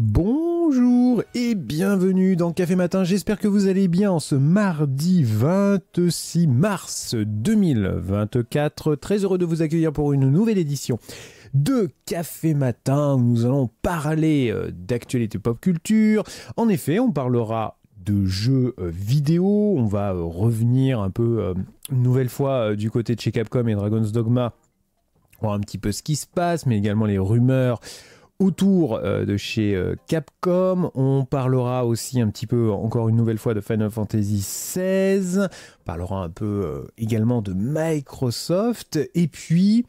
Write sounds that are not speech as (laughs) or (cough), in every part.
Bonjour et bienvenue dans Café Matin, j'espère que vous allez bien en ce mardi 26 mars 2024. Très heureux de vous accueillir pour une nouvelle édition de Café Matin où nous allons parler euh, d'actualité pop culture. En effet, on parlera de jeux euh, vidéo, on va euh, revenir un peu une nouvelle fois du côté de chez Capcom et Dragon's Dogma, on va un petit peu ce qui se passe, mais également les rumeurs autour euh, de chez euh, Capcom. On parlera aussi un petit peu, encore une nouvelle fois, de Final Fantasy XVI. On parlera un peu euh, également de Microsoft. Et puis,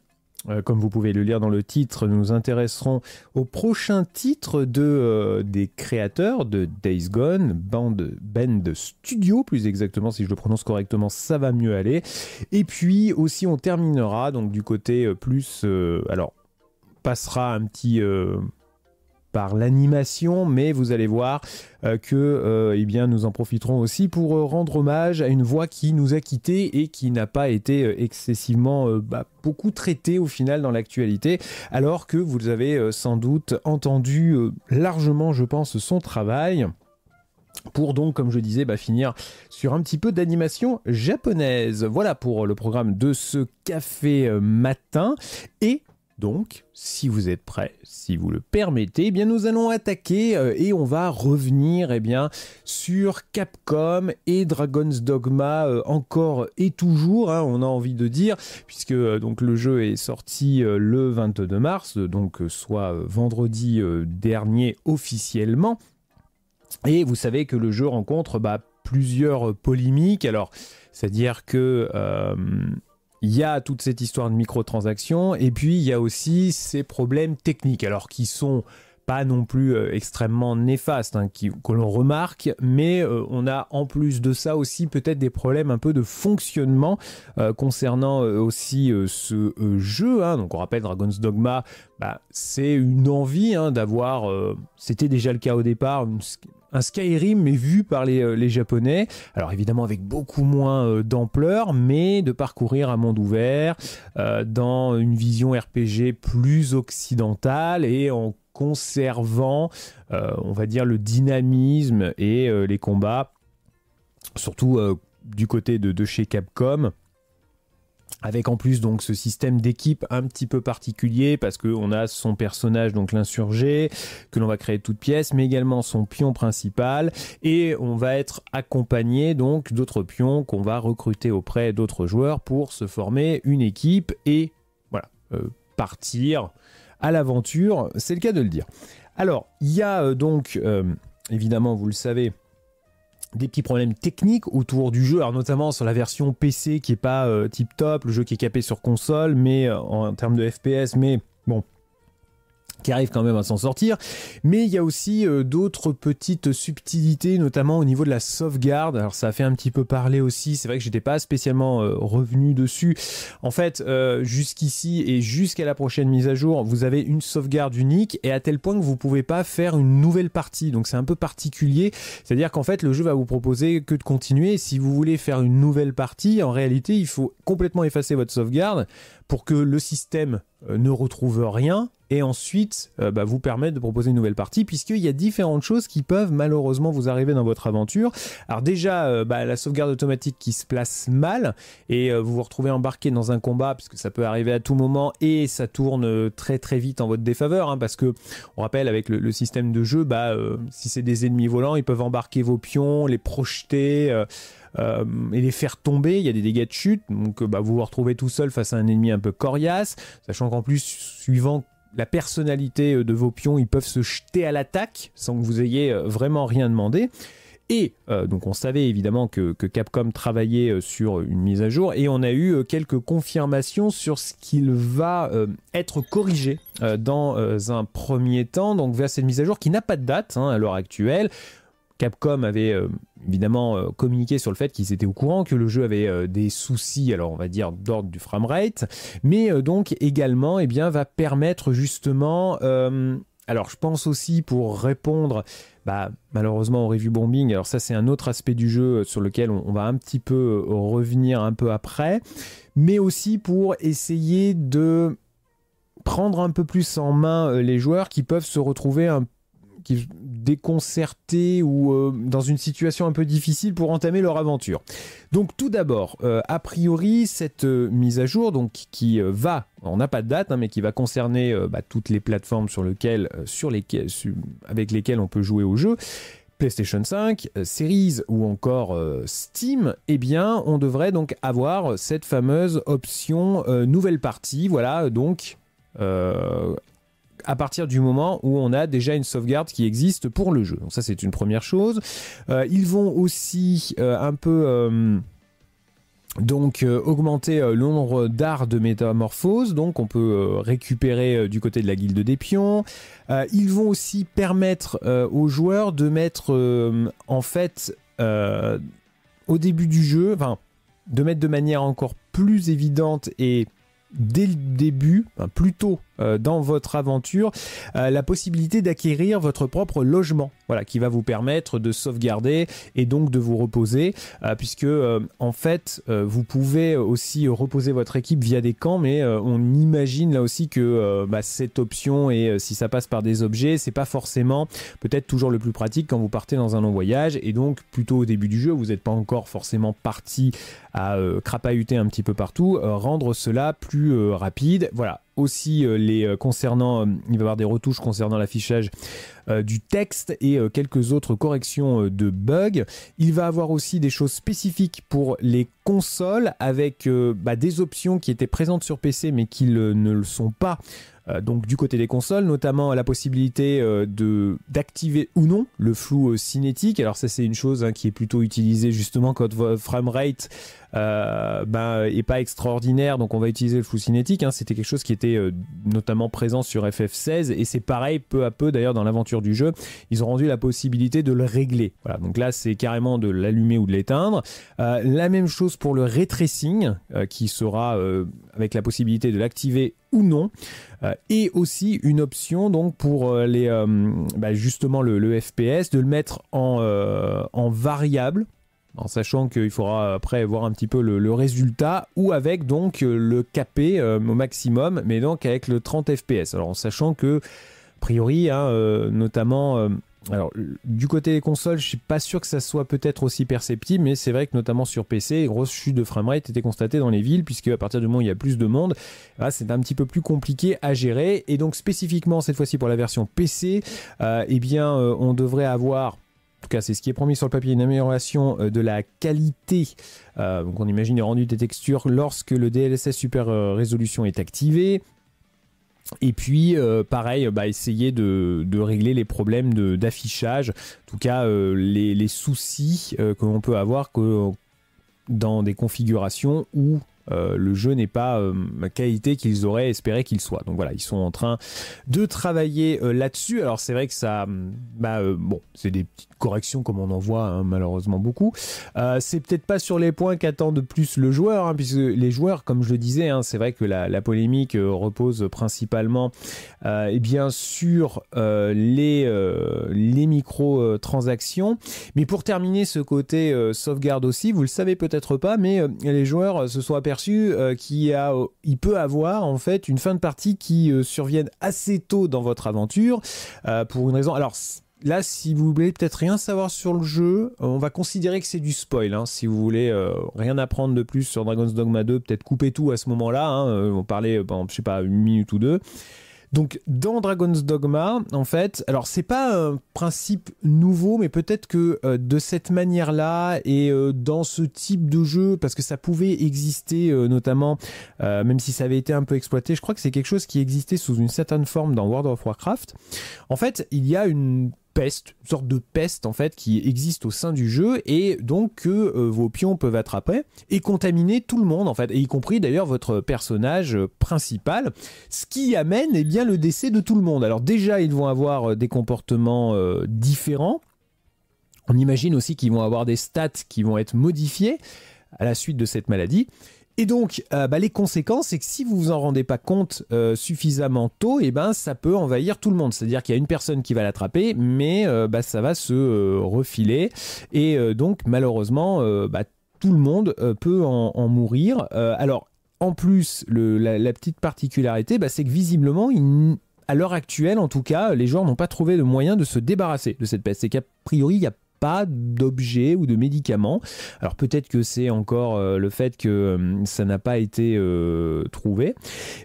comme vous pouvez le lire dans le titre, nous nous intéresserons au prochain titre de, des créateurs de Days Gone, Band, Band Studio plus exactement, si je le prononce correctement, ça va mieux aller. Et puis aussi on terminera donc du côté plus... alors passera un petit euh, par l'animation, mais vous allez voir euh, que euh, eh bien, nous en profiterons aussi pour rendre hommage à une voix qui nous a quittés et qui n'a pas été excessivement bah, beaucoup traitée au final dans l'actualité, alors que vous avez sans doute entendu largement, je pense, son travail pour donc, comme je disais, bah, finir sur un petit peu d'animation japonaise. Voilà pour le programme de ce café matin. Et donc, si vous êtes prêts, si vous le permettez, eh bien nous allons attaquer euh, et on va revenir eh bien, sur Capcom et Dragon's Dogma euh, encore et toujours, hein, on a envie de dire, puisque euh, donc, le jeu est sorti le 22 mars, donc soit vendredi dernier officiellement. Et vous savez que le jeu rencontre bah, plusieurs polémiques. Alors, c'est-à-dire que il y a toute cette histoire de microtransactions et puis il y a aussi ces problèmes techniques, alors qui sont pas non plus euh, extrêmement néfaste hein, que l'on remarque, mais euh, on a en plus de ça aussi peut-être des problèmes un peu de fonctionnement euh, concernant aussi ce jeu. Hein. Donc on rappelle Dragon's Dogma, bah, c'est une envie hein, d'avoir, c'était déjà le cas au départ, un Skyrim mais vu par les, Japonais. Alors évidemment avec beaucoup moins d'ampleur, mais de parcourir un monde ouvert dans une vision RPG plus occidentale et en conservant, euh, on va dire, le dynamisme et euh, les combats, surtout euh, du côté de, chez Capcom avec en plus donc ce système d'équipe un petit peu particulier parce qu'on a son personnage donc l'insurgé que l'on va créer de toutes pièces mais également son pion principal et on va être accompagné donc d'autres pions qu'on va recruter auprès d'autres joueurs pour se former une équipe et voilà partir à l'aventure, c'est le cas de le dire. Alors, il y a euh, donc, euh, évidemment, vous le savez, des petits problèmes techniques autour du jeu, notamment sur la version PC qui est pas euh, tip top, le jeu qui est capé sur console, mais en termes de FPS, mais bon, qui arrive quand même à s'en sortir. Mais il y a aussi euh, d'autres petites subtilités, notamment au niveau de la sauvegarde. Alors ça a fait un petit peu parler aussi, c'est vrai que je j'étais pas spécialement euh, revenu dessus. En fait, euh, jusqu'ici et jusqu'à la prochaine mise à jour, vous avez une sauvegarde unique et à tel point que vous pouvez pas faire une nouvelle partie. Donc c'est un peu particulier, c'est-à-dire qu'en fait le jeu va vous proposer que de continuer. Si vous voulez faire une nouvelle partie, en réalité, il faut complètement effacer votre sauvegarde pour que le système euh, ne retrouve rien et ensuite euh, bah, vous permettre de proposer une nouvelle partie puisqu'il y a différentes choses qui peuvent malheureusement vous arriver dans votre aventure. Alors déjà euh, bah, la sauvegarde automatique qui se place mal et vous vous retrouvez embarqué dans un combat puisque ça peut arriver à tout moment et ça tourne très très vite en votre défaveur hein, parce que on rappelle avec le, système de jeu bah, si c'est des ennemis volants ils peuvent embarquer vos pions, les projeter euh, et les faire tomber. Il y a des dégâts de chute, donc vous euh, bah, vous retrouvez tout seul face à un ennemi un peu coriace, sachant qu'en plus, suivant la personnalité euh, de vos pions, ils peuvent se jeter à l'attaque sans que vous ayez vraiment rien demandé. Et donc on savait évidemment que, Capcom travaillait sur une mise à jour et on a eu quelques confirmations sur ce qu'il va être corrigé dans un premier temps. Donc vers cette mise à jour qui n'a pas de date hein, à l'heure actuelle. Capcom avait euh, évidemment euh, communiqué sur le fait qu'ils étaient au courant que le jeu avait euh, des soucis, alors on va dire d'ordre du framerate, mais donc également eh bien, va permettre justement... alors je pense aussi pour répondre bah, malheureusement au review bombing, alors ça c'est un autre aspect du jeu sur lequel on, va un petit peu revenir un peu après, mais aussi pour essayer de prendre un peu plus en main les joueurs qui peuvent se retrouver un déconcertés ou euh, dans une situation un peu difficile pour entamer leur aventure. Donc tout d'abord, euh, a priori, cette euh, mise à jour donc, qui va, on n'a pas de date, hein, mais qui va concerner bah, toutes les plateformes sur, sur lesquelles, avec lesquelles on peut jouer au jeu, PlayStation 5, Series ou encore Steam, eh bien, on devrait donc avoir cette fameuse option nouvelle partie. Voilà, donc à partir du moment où on a déjà une sauvegarde qui existe pour le jeu. Donc ça c'est une première chose. Euh, ils vont aussi euh, un peu... Euh, donc augmenter l'ombre nombre d'arts de métamorphose, donc on peut récupérer du côté de la guilde des pions. ils vont aussi permettre aux joueurs de mettre en fait au début du jeu, enfin de mettre de manière encore plus évidente et dès le début, plutôt tôt euh, dans votre aventure euh, la possibilité d'acquérir votre propre logement, voilà, qui va vous permettre de sauvegarder et donc de vous reposer, euh, puisque en fait vous pouvez aussi reposer votre équipe via des camps, mais on imagine là aussi que bah, cette option et si ça passe par des objets, c'est pas forcément peut-être toujours le plus pratique quand vous partez dans un long voyage et donc plutôt au début du jeu, vous n'êtes pas encore forcément parti à crapahuter un petit peu partout, rendre cela plus rapide. Voilà, aussi euh, les euh, concernant, euh, il va y avoir des retouches concernant l'affichage du texte et quelques autres corrections de bugs. Il va avoir aussi des choses spécifiques pour les consoles avec bah, des options qui étaient présentes sur PC mais qui ne le sont pas donc du côté des consoles, notamment la possibilité de d'activer ou non le flou cinétique. Alors ça c'est une chose hein, qui est plutôt utilisée justement quand votre framerate et euh, ben, euh, est pas extraordinaire, donc on va utiliser le flou cinétique. Hein. C'était quelque chose qui était euh, notamment présent sur FF16, et c'est pareil, peu à peu d'ailleurs dans l'aventure du jeu, ils ont rendu la possibilité de le régler. Voilà, donc là c'est carrément de l'allumer ou de l'éteindre. la même chose pour le retracing, qui sera avec la possibilité de l'activer ou non, et aussi une option donc pour les ben, justement le, FPS de le mettre en, en variable en sachant qu'il faudra après voir un petit peu le, résultat, ou avec donc euh, le capé euh, au maximum, mais donc avec le 30 fps. Alors en sachant que, a priori, hein, euh, notamment... alors, du côté des consoles, je suis pas sûr que ça soit peut-être aussi perceptible, mais c'est vrai que notamment sur PC, grosse chute de framerate était constatée dans les villes, puisque à partir du moment où il y a plus de monde, ah, c'est un petit peu plus compliqué à gérer. Et donc, spécifiquement cette fois-ci pour la version PC, eh bien, on devrait avoir cas, c'est ce qui est promis sur le papier, une amélioration euh, de la qualité. Euh, donc on imagine les rendus des textures lorsque le DLSS Super euh, Résolution est activé. Et puis, pareil, bah, essayer de, régler les problèmes d'affichage, en tout cas les, soucis que l'on peut avoir que, dans des configurations où le jeu n'est pas la qualité qu'ils auraient espéré qu'il soit. Donc voilà, ils sont en train de travailler là-dessus. Alors c'est vrai que ça, bah, bon, c'est des petits correction, comme on en voit hein, malheureusement beaucoup. Euh, c'est peut-être pas sur les points qu'attend de plus le joueur, hein, puisque les joueurs, comme je le disais, hein, c'est vrai que la, polémique euh, repose principalement et euh, eh bien sur les, micro-transactions. Mais pour terminer ce côté sauvegarde aussi, vous le savez peut-être pas, mais les joueurs se sont aperçus qu'il a, il peut avoir en fait une fin de partie qui survienne assez tôt dans votre aventure pour une raison. Alors là, si vous voulez peut-être rien savoir sur le jeu, euh, on va considérer que c'est du spoil. Hein, si vous voulez euh, rien apprendre de plus sur Dragon's Dogma 2, peut-être couper tout à ce moment-là. Hein, euh, on parlait, ben, je sais pas, une minute ou deux. Donc dans Dragon's Dogma, en fait, alors c'est pas un principe nouveau, mais peut-être que de cette manière-là et dans ce type de jeu, parce que ça pouvait exister notamment, même si ça avait été un peu exploité, je crois que c'est quelque chose qui existait sous une certaine forme dans World of Warcraft. En fait, il y a une peste, une sorte de peste en fait qui existe au sein du jeu et donc que euh, vos pions peuvent attraper et contaminer tout le monde en fait, y compris d'ailleurs votre personnage principal, ce qui amène eh bien le décès de tout le monde. Alors déjà ils vont avoir euh, des comportements euh, différents. On imagine aussi qu'ils vont avoir des stats qui vont être modifiés à la suite de cette maladie. Et donc, euh, bah, les conséquences, c'est que si vous vous en rendez pas compte euh, suffisamment tôt, et eh ben ça peut envahir tout le monde. C'est-à-dire qu'il y a une personne qui va l'attraper, mais euh, bah, ça va se refiler. Et donc, malheureusement, bah, tout le monde peut en, mourir. alors, en plus, la, petite particularité, c'est que visiblement, à l'heure actuelle, en tout cas, les joueurs n'ont pas trouvé de moyen de se débarrasser de cette peste. C'est qu'a priori, il n'y a pas d'objets ou de médicaments. Alors peut-être que c'est encore euh, le fait que euh, ça n'a pas été euh, trouvé,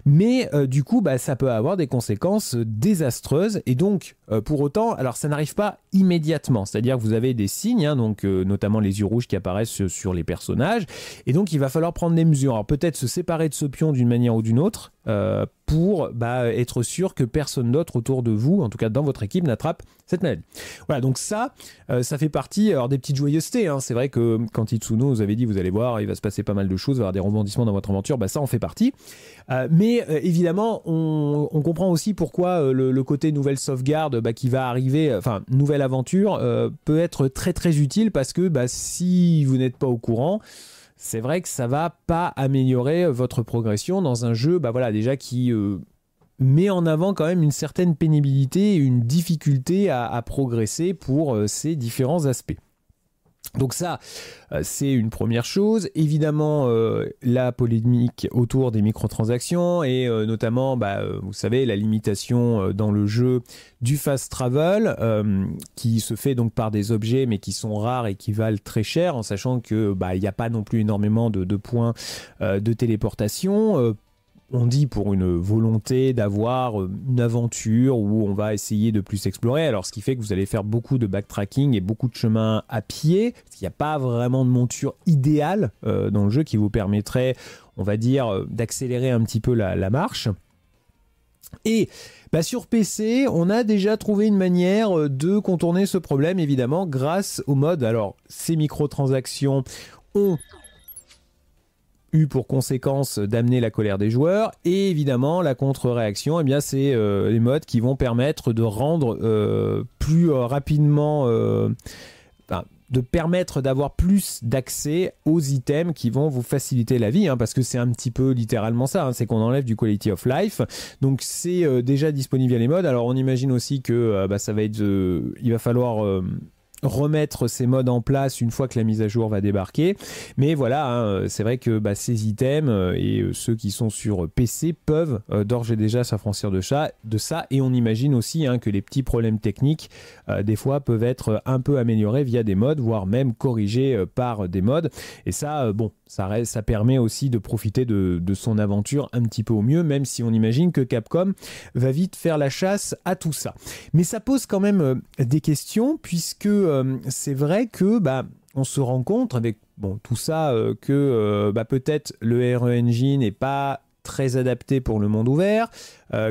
mais du coup, bah, ça peut avoir des conséquences désastreuses. Et donc, pour autant, alors ça n'arrive pas immédiatement, c'est-à-dire que vous avez des signes, hein, donc notamment les yeux rouges qui apparaissent sur les personnages, et donc il va falloir prendre des mesures. Alors peut-être se séparer de ce pion d'une manière ou d'une autre, euh, pour bah, être sûr que personne d'autre autour de vous, en tout cas dans votre équipe, n'attrape cette maladie. Voilà, donc ça, euh, ça fait partie alors, des petites joyeusetés. Hein. C'est vrai que euh, quand Itsuno vous avait dit, vous allez voir, il va se passer pas mal de choses, il va y avoir des rebondissements dans votre aventure, bah, ça en fait partie. mais évidemment, on, comprend aussi pourquoi le, côté nouvelle sauvegarde bah, qui va arriver, enfin, nouvelle aventure, peut être très très utile parce que bah, si vous n'êtes pas au courant, c'est vrai que ça va pas améliorer euh, votre progression dans un jeu, bah voilà, déjà qui euh, met en avant quand même une certaine pénibilité et une difficulté à, progresser pour euh, ces différents aspects. Donc ça, euh, c'est une première chose. Évidemment, euh, la polémique autour des microtransactions et euh, notamment, bah, vous savez, la limitation dans le jeu du fast travel, qui se fait donc par des objets mais qui sont rares et qui valent très cher, en sachant que bah, il n'y a pas non plus énormément de points de téléportation on dit pour une volonté d'avoir euh, une aventure où on va essayer de plus explorer. Alors, ce qui fait que vous allez faire beaucoup de backtracking et beaucoup de chemin à pied. Il n'y a pas vraiment de monture idéale euh, dans le jeu qui vous permettrait, on va dire, euh, d'accélérer un petit peu la, marche. Et bah, sur PC, on a déjà trouvé une manière de contourner ce problème, évidemment, grâce au mode. Alors, ces microtransactions ont eu pour conséquence d'amener la colère des joueurs et évidemment la contre-réaction eh bien c'est euh, les modes qui vont permettre de rendre euh, plus euh, rapidement de permettre d'avoir plus d'accès aux items qui vont vous faciliter la vie, hein, parce que c'est un petit peu littéralement ça, hein, c'est qu'on enlève du quality of life. Donc c'est déjà disponible via les modes. Alors on imagine aussi que bah, ça va être, il va falloir remettre ces modes en place une fois que la mise à jour va débarquer. Mais voilà, hein, c'est vrai que bah, ces items euh, et euh, ceux qui sont sur PC peuvent euh, d'ores et déjà s'affranchir de, ça, de ça. Et on imagine aussi hein, que les petits problèmes techniques, des fois, peuvent être un peu améliorés via des modes, voire même corrigés par des modes. Et ça, bon, ça, reste, ça permet aussi de profiter de, de son aventure un petit peu au mieux, même si on imagine que Capcom va vite faire la chasse à tout ça. Mais ça pose quand même des questions, puisque... Euh, c'est vrai que bah, on se rend compte avec bon, tout ça euh, que euh, bah, peut-être le RE Engine n'est pas très adapté pour le monde ouvert,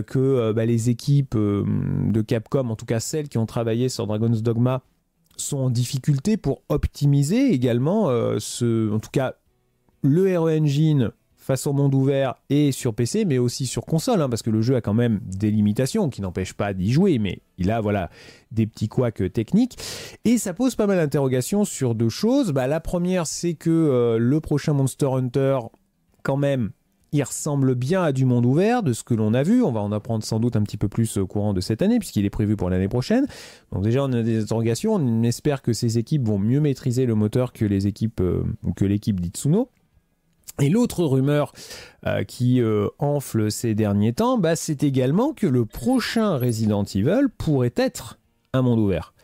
que bah, les équipes de Capcom, en tout cas celles qui ont travaillé sur Dragon's Dogma, sont en difficulté pour optimiser également ce, en tout cas le RE Engine face au monde ouvert et sur PC, mais aussi sur console, hein, parce que le jeu a quand même des limitations qui n'empêchent pas d'y jouer, mais il a voilà des petits couacs euh, techniques. Et ça pose pas mal d'interrogations sur deux choses. Bah, la première, c'est que euh, le prochain Monster Hunter, quand même, il ressemble bien à du monde ouvert, de ce que l'on a vu. On va en apprendre sans doute un petit peu plus au euh, courant de cette année, puisqu'il est prévu pour l'année prochaine. Donc déjà, on a des interrogations. On espère que ces équipes vont mieux maîtriser le moteur que les équipes que l'équipe d'Itsuno. Et l'autre rumeur euh, qui euh, enfle ces derniers temps, bah, c'est également que le prochain Resident Evil pourrait être un monde ouvert.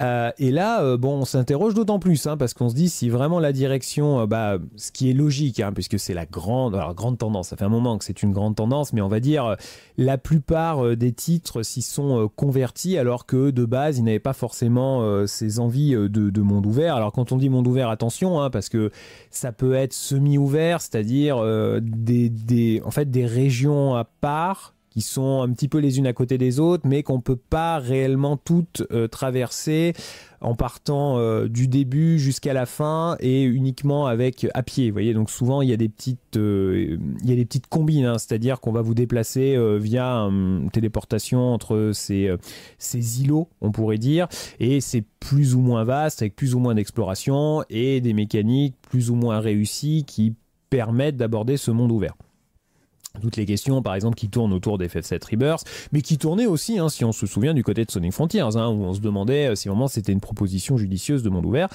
Euh, et là, euh, bon, on s'interroge d'autant plus, hein, parce qu'on se dit si vraiment la direction, euh, bah, ce qui est logique, hein, puisque c'est la grande, grande tendance, ça fait un moment que c'est une grande tendance, mais on va dire la plupart des titres s'y sont convertis, alors que de base, ils n'avaient pas forcément ces envies de, monde ouvert. Alors quand on dit monde ouvert, attention, hein, parce que ça peut être semi-ouvert, c'est-à-dire en fait, des régions à part qui sont un petit peu les unes à côté des autres, mais qu'on ne peut pas réellement toutes euh, traverser en partant euh, du début jusqu'à la fin et uniquement avec à pied. Vous voyez, donc souvent il y a des petites, euh, il y a des petites combines, hein. c'est-à-dire qu'on va vous déplacer via une hum, téléportation entre ces, ces îlots, on pourrait dire, et c'est plus ou moins vaste avec plus ou moins d'exploration et des mécaniques plus ou moins réussies qui permettent d'aborder ce monde ouvert toutes les questions, par exemple, qui tournent autour d'FF7 Rebirth, mais qui tournaient aussi, hein, si on se souvient, du côté de Sonic Frontiers, hein, où on se demandait euh, si vraiment c'était une proposition judicieuse de monde ouvert.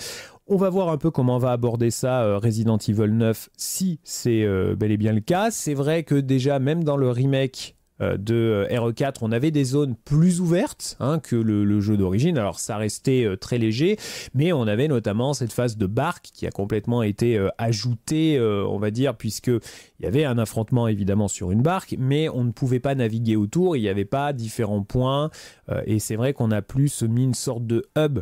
On va voir un peu comment on va aborder ça euh, Resident Evil 9, si c'est euh, bel et bien le cas. C'est vrai que déjà, même dans le remake euh, de euh, e RE4, on avait des zones plus ouvertes hein, que le, jeu d'origine. Alors ça restait euh, très léger, mais on avait notamment cette phase de barque qui a complètement été ajoutée, on va dire, puisque il y avait un affrontement évidemment sur une barque, mais on ne pouvait pas naviguer autour, il n'y avait pas différents points, et c'est vrai qu'on a plus mis une sorte de hub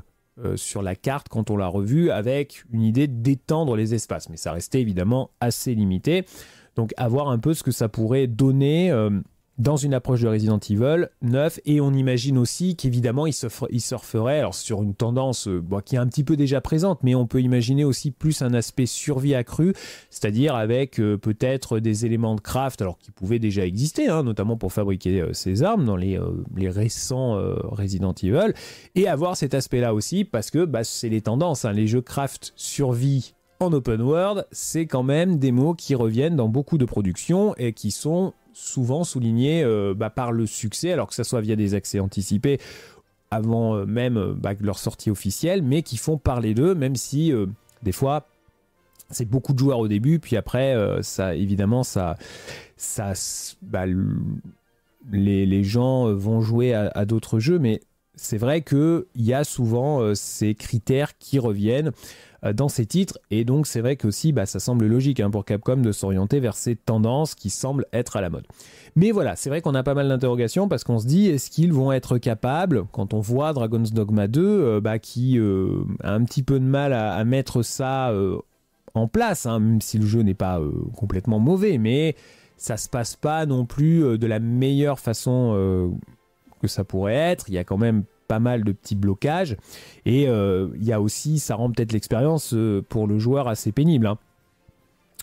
sur la carte quand on l'a revue avec une idée d'étendre les espaces. Mais ça restait évidemment assez limité. Donc à voir un peu ce que ça pourrait donner dans une approche de Resident Evil 9 et on imagine aussi qu'évidemment il se, il alors sur une tendance euh, qui est un petit peu déjà présente mais on peut imaginer aussi plus un aspect survie accru c'est-à-dire avec euh, peut-être des éléments de craft alors qui pouvaient déjà exister hein, notamment pour fabriquer euh, ces armes dans les, récents Resident Evil et avoir cet aspect là aussi parce que bah, c'est les tendances hein. les jeux craft survie en open world, c'est quand même des mots qui reviennent dans beaucoup de productions et qui sont souvent souligné euh, bah, par le succès, alors que ça soit via des accès anticipés avant euh, même euh, bah, leur sortie officielle, mais qui font parler d'eux, même si des fois c'est beaucoup de joueurs au début, puis après ça évidemment ça ça bah, les, gens vont jouer à d'autres jeux, mais c'est vrai qu'il y a souvent euh, ces critères qui reviennent euh, dans ces titres. Et donc c'est vrai que aussi bah, ça semble logique hein, pour Capcom de s'orienter vers ces tendances qui semblent être à la mode. Mais voilà, c'est vrai qu'on a pas mal d'interrogations parce qu'on se dit est-ce qu'ils vont être capables, quand on voit Dragon's Dogma 2, euh, bah, qui a un petit peu de mal à, mettre ça en place, hein, même si le jeu n'est pas complètement mauvais, mais ça se passe pas non plus de la meilleure façon que ça pourrait être. Il y a quand même pas mal de petits blocages. Et euh, il y a aussi, ça rend peut-être l'expérience euh, pour le joueur assez pénible. Hein.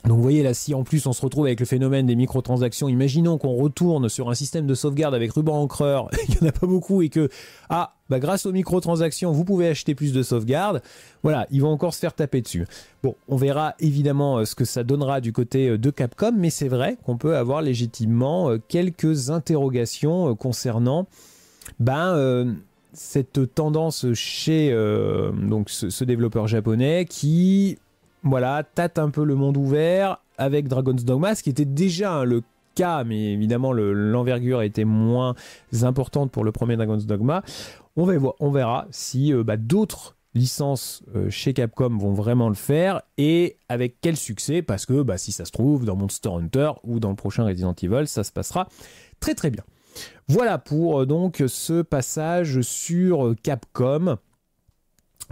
Donc vous voyez là, si en plus on se retrouve avec le phénomène des microtransactions, imaginons qu'on retourne sur un système de sauvegarde avec ruban encreur, (laughs) il n'y en a pas beaucoup, et que, ah, bah grâce aux microtransactions, vous pouvez acheter plus de sauvegarde, voilà, ils vont encore se faire taper dessus. Bon, on verra évidemment euh, ce que ça donnera du côté de Capcom, mais c'est vrai qu'on peut avoir légitimement quelques interrogations concernant, ben cette tendance chez euh, donc ce, développeur japonais qui voilà tâte un peu le monde ouvert avec Dragon's Dogma, ce qui était déjà hein, le cas, mais évidemment l'envergure était moins importante pour le premier Dragon's Dogma. On, on verra si euh, bah, d'autres licences euh, chez Capcom vont vraiment le faire et avec quel succès, parce que bah, si ça se trouve dans Monster Hunter ou dans le prochain Resident Evil, ça se passera très très bien. Voilà pour euh, donc ce passage sur euh, Capcom.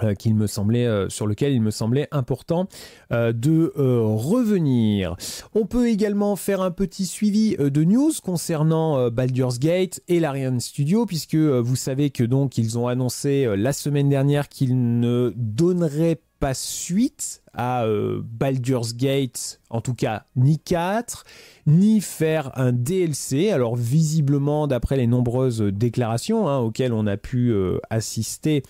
Euh, qu'il me semblait, sur lequel il me semblait important de revenir. On peut également faire un petit suivi de news concernant Baldur's Gate et l'Ariane Studio, puisque vous savez que donc ils ont annoncé la semaine dernière qu'ils ne donneraient pas suite à euh, Baldur's Gate, en tout cas ni 4, ni faire un DLC. Alors visiblement, d'après les nombreuses déclarations hein, auxquelles on a pu euh, assister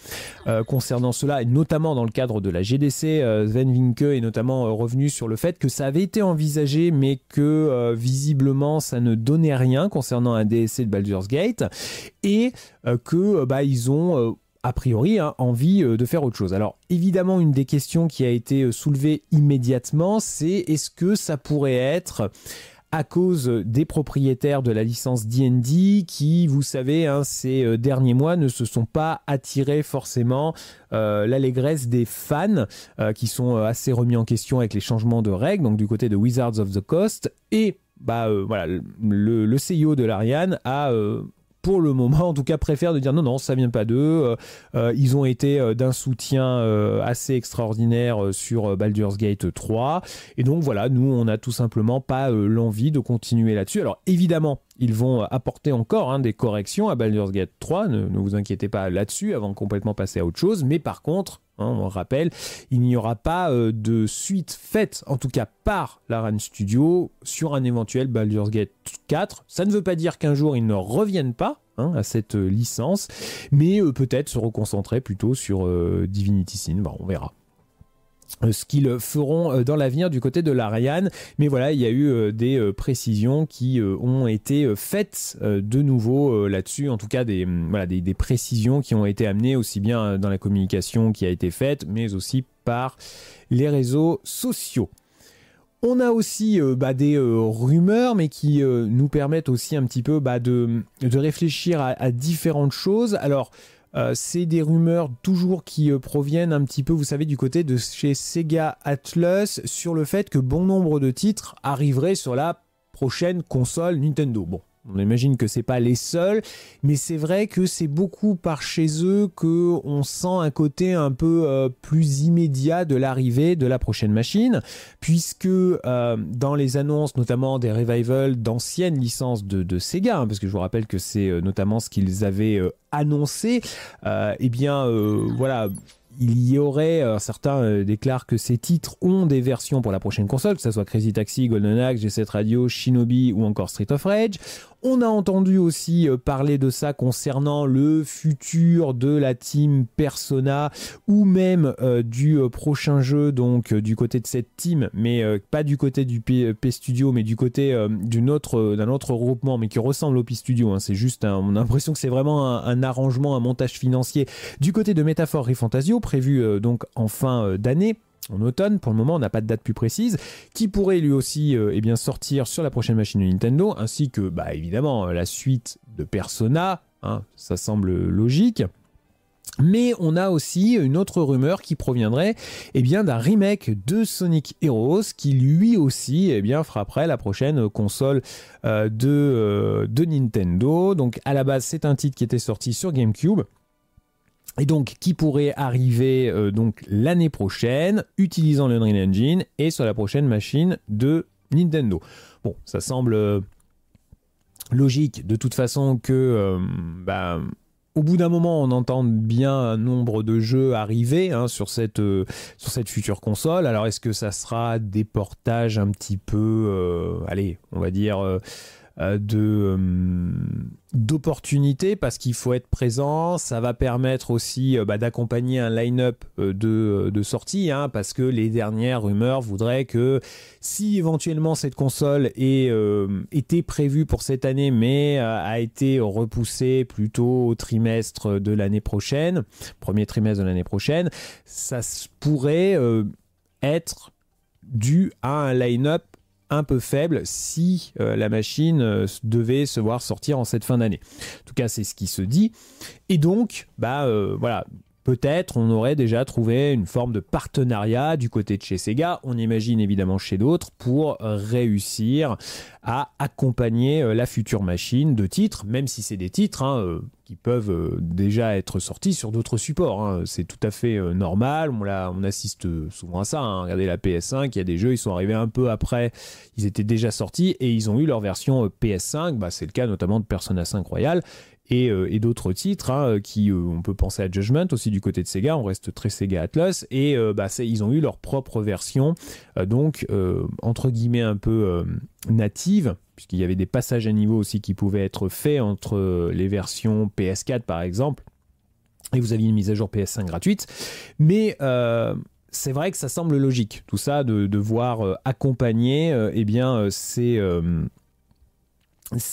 euh, concernant cela, et notamment dans le cadre de la GDC, Sven Winke est notamment revenu sur le fait que ça avait été envisagé, mais que visiblement ça ne donnait rien concernant un DLC de Baldur's Gate, et que bah, ils ont a priori, hein, envie euh, de faire autre chose. Alors, évidemment, une des questions qui a été euh, soulevée immédiatement, c'est est-ce que ça pourrait être à cause des propriétaires de la licence D&D qui, vous savez, hein, ces euh, derniers mois ne se sont pas attirés forcément l'allégresse des fans qui sont assez remis en question avec les changements de règles, donc du côté de Wizards of the Coast et bah voilà le, le CEO de l'Ariane a pour le moment, en tout cas, préfère de dire non, non, ça vient pas d'eux. Euh, euh, ils ont été euh, d'un soutien assez extraordinaire sur Baldur's Gate 3. Et donc voilà, nous, on n'a tout simplement pas l'envie de continuer là-dessus. Alors évidemment, ils vont apporter encore hein, des corrections à Baldur's Gate 3, ne, ne vous inquiétez pas là-dessus avant de complètement passer à autre chose, mais par contre, Hein, on rappelle, il n'y aura pas euh, de suite faite, en tout cas par la RAN Studio, sur un éventuel Baldur's Gate 4. Ça ne veut pas dire qu'un jour ils ne reviennent pas hein, à cette euh, licence, mais euh, peut-être se reconcentrer plutôt sur Divinity Sin, on verra. Euh, ce qu'ils feront euh, dans l'avenir du côté de l'Ariane. Mais voilà, il y a eu euh, des précisions qui ont été faites de nouveau là-dessus, en tout cas mm, des, des, précisions qui ont été amenées aussi bien dans la communication qui a été faite, mais aussi par les réseaux sociaux. On a aussi bah, des rumeurs, mais qui nous permettent aussi un petit peu bah, de, de, réfléchir à, à différentes choses. Alors, euh, c'est des rumeurs toujours qui euh, proviennent un petit peu, vous savez, du côté de chez Sega Atlas sur le fait que bon nombre de titres arriveraient sur la prochaine console Nintendo. Bon, on imagine que c'est pas les seuls, mais c'est vrai que c'est beaucoup par chez eux que on sent un côté un peu euh, plus immédiat de l'arrivée de la prochaine machine, puisque euh, dans les annonces, notamment des revivals d'anciennes licences de, Sega, hein, parce que je vous rappelle que c'est euh, notamment ce qu'ils avaient annoncé, eh bien voilà, il y aurait, euh, certains euh, déclarent que ces titres ont des versions pour la prochaine console, que ce soit Crazy Taxi, Golden Axe, G7 Radio, Shinobi ou encore Street of Rage. On a entendu aussi euh, parler de ça concernant le futur de la team Persona ou même du prochain jeu donc du côté de cette team mais pas du côté du P, Studio mais du côté d'un autre, groupement mais qui ressemble au P Studio hein. c'est juste mon impression que c'est vraiment un, arrangement un montage financier du côté de Metaphor et Fantasio prévu euh, donc en fin euh, d'année en automne, pour le moment on n'a pas de date plus précise, qui pourrait lui aussi euh, eh bien, sortir sur la prochaine machine de Nintendo, ainsi que bah, évidemment la suite de Persona, hein, ça semble logique. Mais on a aussi une autre rumeur qui proviendrait eh bien, d'un remake de Sonic Heroes qui lui aussi eh bien, frapperait la prochaine console de, de Nintendo. Donc à la base c'est un titre qui était sorti sur GameCube et donc, qui pourrait arriver euh, donc l'année prochaine, utilisant le Unreal Engine et sur la prochaine machine de Nintendo. Bon, ça semble euh, logique de toute façon que euh, bah, au bout d'un moment on entende bien un nombre de jeux arriver hein, sur, cette, sur cette future console alors est-ce que ça sera des portages un petit peu allez on va dire euh, de euh, d'opportunités parce qu'il faut être présent. Ça va permettre aussi euh, bah, d'accompagner un line-up de, de sortie hein, parce que les dernières rumeurs voudraient que si éventuellement cette console est, était prévue pour cette année mais a été repoussée plutôt au trimestre de l'année prochaine, premier trimestre de l'année prochaine, ça pourrait être dû à un line-up un peu faible si euh, la machine euh, devait se voir sortir en cette fin d'année. En tout cas, c'est ce qui se dit. Et donc, bah euh, voilà, peut-être on aurait déjà trouvé une forme de partenariat du côté de chez Sega, on imagine évidemment chez d'autres, pour euh, réussir à accompagner euh, la future machine de titres, même si c'est des titres hein, euh, qui peuvent déjà être sortis sur d'autres supports. Hein. C'est tout à fait normal, on, assiste souvent à ça. Hein. Regardez la PS5, il y a des jeux, ils sont arrivés un peu après, ils étaient déjà sortis et ils ont eu leur version PS5, bah, c'est le cas notamment de Persona 5 Royal, euh, et, d'autres titres hein, euh, qui euh, on peut penser à Judgment aussi du côté de Sega on reste très Sega Atlas et bah, ils ont eu leur propre version donc entre guillemets un peu native puisqu'il y avait des passages à niveau aussi qui pouvaient être faits entre les versions PS4 par exemple et vous aviez une mise à jour PS5 gratuite mais c'est vrai que ça semble logique, tout ça, de, voir accompagner eh bien, ces,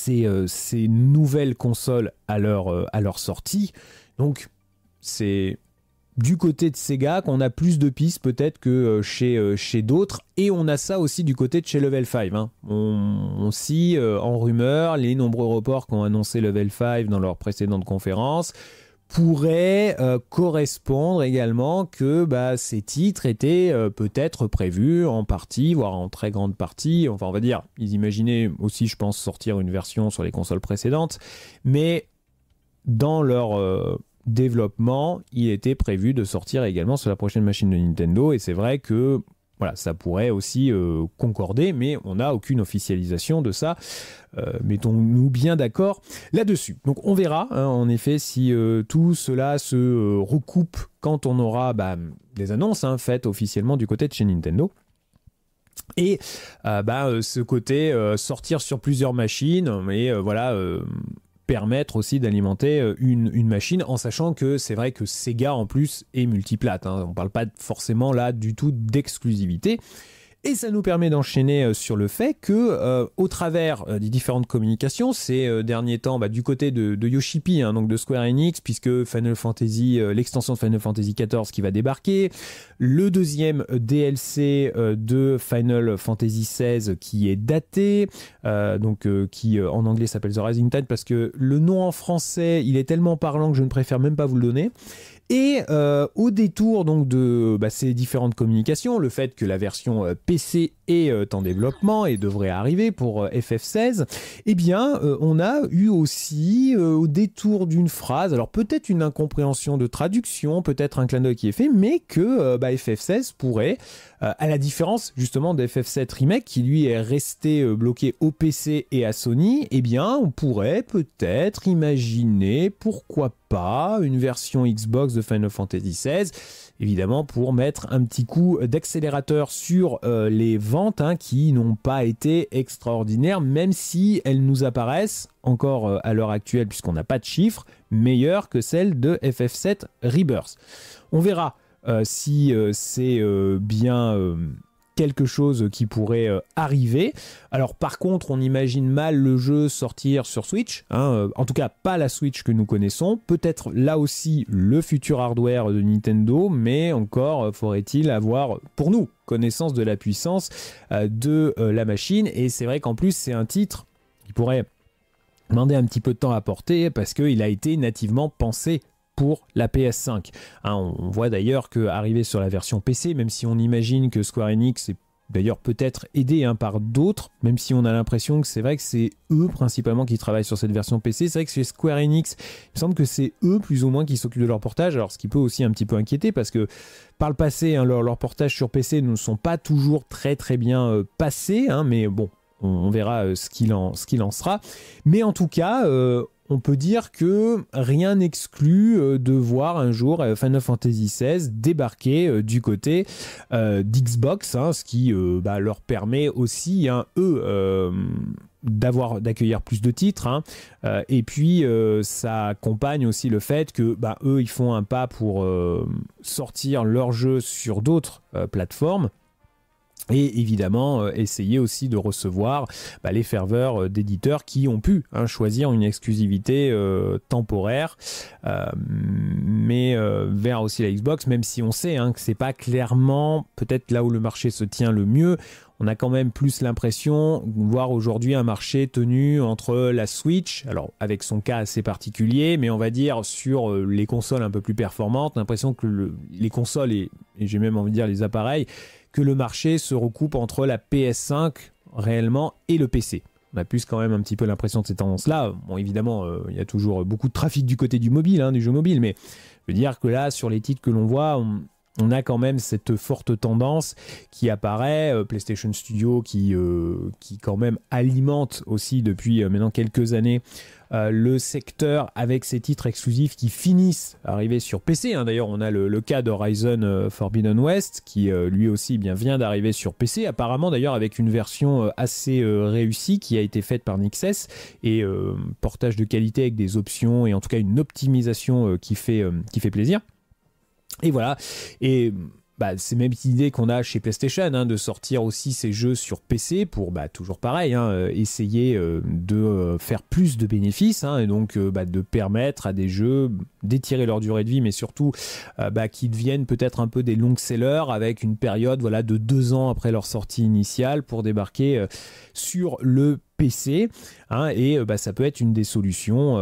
euh, ces, nouvelles consoles euh, à leur, sortie. Donc c'est du côté de Sega qu'on a plus de pistes peut-être que euh, chez, chez d'autres. Et on a ça aussi du côté de chez Level 5. Hein. On, on en rumeur les nombreux reports qu'ont annoncé Level 5 dans leur précédente conférence pourrait euh, correspondre également que bah, ces titres étaient euh, peut-être prévus en partie, voire en très grande partie. Enfin, on va dire, ils imaginaient aussi, je pense, sortir une version sur les consoles précédentes, mais dans leur euh, développement, il était prévu de sortir également sur la prochaine machine de Nintendo. Et c'est vrai que voilà, ça pourrait aussi euh, concorder, mais on n'a aucune officialisation de ça. Euh, mettons-nous bien d'accord là-dessus. Donc on verra, hein, en effet, si euh, tout cela se recoupe quand on aura bah, des annonces hein, faites officiellement du côté de chez Nintendo. Et bah, ce côté sortir sur plusieurs machines, mais voilà permettre aussi d'alimenter euh, une, machine en sachant que c'est vrai que Sega en plus est multiplate. Hein. On ne parle pas forcément là du tout d'exclusivité. Et ça nous permet d'enchaîner euh, sur le fait que, euh, au travers euh, des différentes communications, ces derniers temps, bah, du côté de, de Yoshipi, hein, donc de Square Enix, puisque Final Fantasy, l'extension de Final Fantasy XIV qui va débarquer, le deuxième DLC de Final Fantasy XVI qui est daté, donc qui en anglais s'appelle The Rising Tide, parce que le nom en français, il est tellement parlant que je ne préfère même pas vous le donner. Et euh, au détour donc de bah, ces différentes communications, le fait que la version euh, PC est euh, en développement et devrait arriver pour FF16, eh bien, on a eu aussi, au détour d'une phrase, alors peut-être une incompréhension de traduction, peut-être un clin d'œil qui est fait, mais que bah, FF16 pourrait, à la différence justement dff 7 Remake, qui lui est resté bloqué au PC et à Sony, eh bien, on pourrait peut-être imaginer, pourquoi pas, une version Xbox de Final Fantasy XVI, évidemment pour mettre un petit coup d'accélérateur sur euh, les ventes hein, qui n'ont pas été extraordinaires, même si elles nous apparaissent encore euh, à l'heure actuelle, puisqu'on n'a pas de chiffres, meilleures que celles de FF7 Rebirth. On verra euh, si c'est bien quelque chose qui pourrait euh, arriver. Alors par contre, on imagine mal le jeu sortir sur Switch, hein, euh, en tout cas pas la Switch que nous connaissons, peut-être là aussi le futur hardware de Nintendo, mais encore euh, faudrait-il avoir, pour nous, connaissance de la puissance de la machine, et c'est vrai qu'en plus c'est un titre qui pourrait demander un petit peu de temps à porter parce qu'il a été nativement pensé pour la PS5. Hein, on voit d'ailleurs que sur la version PC, même si on imagine que Square Enix est d'ailleurs peut-être aidé hein, par d'autres, même si on a l'impression que c'est vrai que c'est eux principalement qui travaillent sur cette version PC. C'est vrai que chez Square Enix, il me semble que c'est eux plus ou moins qui s'occupent de leur portage, alors ce qui peut aussi un petit peu inquiéter parce que par le passé, leurs hein, leur portages sur PC ne sont pas toujours très très bien euh, passés, mais bon. On, verra euh, ce qu'il en, qu'il en, sera. Mais en tout cas, euh, on peut dire que rien n'exclut euh, de voir un jour euh, Final Fantasy XVI débarquer euh, du côté d'Xbox, hein, ce qui bah, leur permet aussi, hein, eux, d'accueillir plus de titres hein. et puis ça accompagne aussi le fait que bah, eux ils font un pas pour sortir leurs jeux sur d'autres plateformes et évidemment euh, essayer aussi de recevoir bah, les ferveurs euh, d'éditeurs qui ont pu hein, choisir une exclusivité euh, temporaire mais vers aussi la Xbox même si on sait hein, que c'est pas clairement peut-être là où le marché se tient le mieux on a quand même plus l'impression de voir aujourd'hui un marché tenu entre la Switch, alors avec son cas assez particulier, mais on va dire sur euh, les consoles un peu plus performantes, l'impression que les consoles et, j'ai même envie de dire les appareils, que le marché se recoupe entre la PS5 réellement et le PC on a plus quand même un petit peu l'impression de ces tendances-là. Bon, évidemment, euh, il y a toujours beaucoup de trafic du côté du mobile, hein, du jeu mobile, mais je veux dire que là, sur les titres que l'on voit, on, on a quand même cette forte tendance qui apparaît, euh, PlayStation Studio qui, euh, qui quand même alimente aussi depuis euh, maintenant quelques années le secteur avec ses titres exclusifs qui finissent arriver sur PC. Hein. D'ailleurs, on a le, cas d'Horizon Forbidden West qui lui aussi eh vient d'arriver sur PC, apparemment d'ailleurs avec une version assez réussie qui a été faite par Nixxes et portage de qualité avec des options et en tout cas une optimisation qui, fait, qui fait plaisir. Et voilà. Et bah, c'est même l'idée qu'on a chez PlayStation hein, de sortir aussi ces jeux sur PC pour bah, toujours pareil, hein, euh, essayer euh, de euh, faire plus de bénéfices hein, et donc bah, de permettre à des jeux d'étirer leur durée de vie, mais surtout bah, qu'ils deviennent peut-être un peu des longs sellers avec une période voilà, de deux ans après leur sortie initiale pour débarquer sur le PC. et bah, ça peut être une des solutions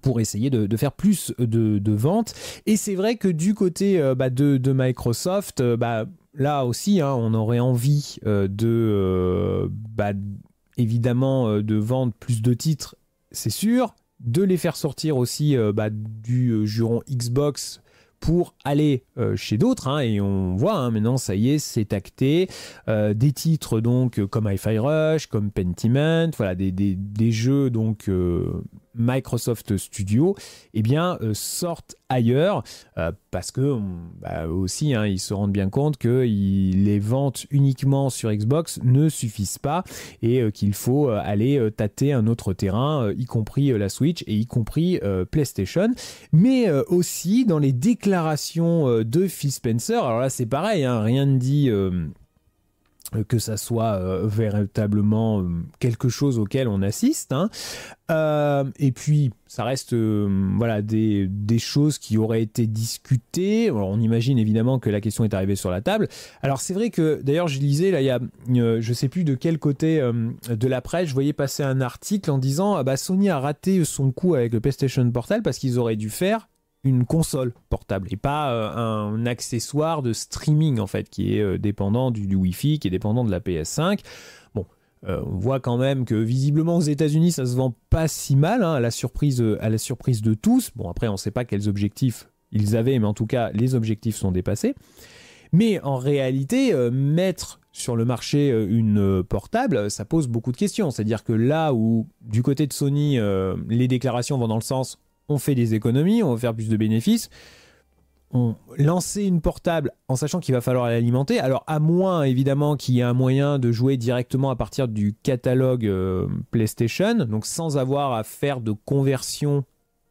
pour essayer de, faire plus de, ventes. Et c'est vrai que du côté euh, bah, de, Microsoft, euh, bah, là aussi, hein, on aurait envie euh, de, bah, évidemment, de vendre plus de titres, c'est sûr, de les faire sortir aussi du juron Xbox pour aller chez d'autres. Hein, et on voit hein, maintenant, ça y est, c'est acté. des titres donc comme Hi-Fi Rush, comme Pentiment, voilà, des, jeux donc Microsoft Studio, eh bien, euh, sortent ailleurs euh, parce que mm, bah, aussi hein, ils se rendent bien compte que les ventes uniquement sur Xbox ne suffisent pas et euh, qu'il faut aller tâter un autre terrain y compris la Switch et y compris PlayStation mais aussi dans les déclarations de Phil Spencer alors là c'est pareil hein, rien ne dit euh, que ça soit euh, véritablement euh, quelque chose auquel on assiste. Hein. et puis, ça reste voilà, des, choses qui auraient été discutées. on imagine évidemment que la question est arrivée sur la table. Alors, c'est vrai que, d'ailleurs, je lisais, là, il y je ne sais plus de quel côté de la presse, je voyais passer un article en disant ah bah, Sony a raté son coup avec le PlayStation Portal parce qu'ils auraient dû faire une console portable et pas euh, un accessoire de streaming en fait qui est euh, dépendant du, wifi Wi-Fi, qui est dépendant de la PS5. Bon, euh, on voit quand même que visiblement aux États-Unis ça se vend pas si mal hein, à la surprise à la surprise de tous. Bon après on sait pas quels objectifs ils avaient, mais en tout cas les objectifs sont dépassés. Mais en réalité, mettre sur le marché une portable, ça pose beaucoup de questions. C'est-à-dire que là où du côté de Sony, les déclarations vont dans le sens on fait des économies, on va faire plus de bénéfices. On lancer une portable en sachant qu'il va falloir l'alimenter. Alors à moins évidemment qu'il y ait un moyen de jouer directement à partir du catalogue euh, PlayStation, donc sans avoir à faire de conversion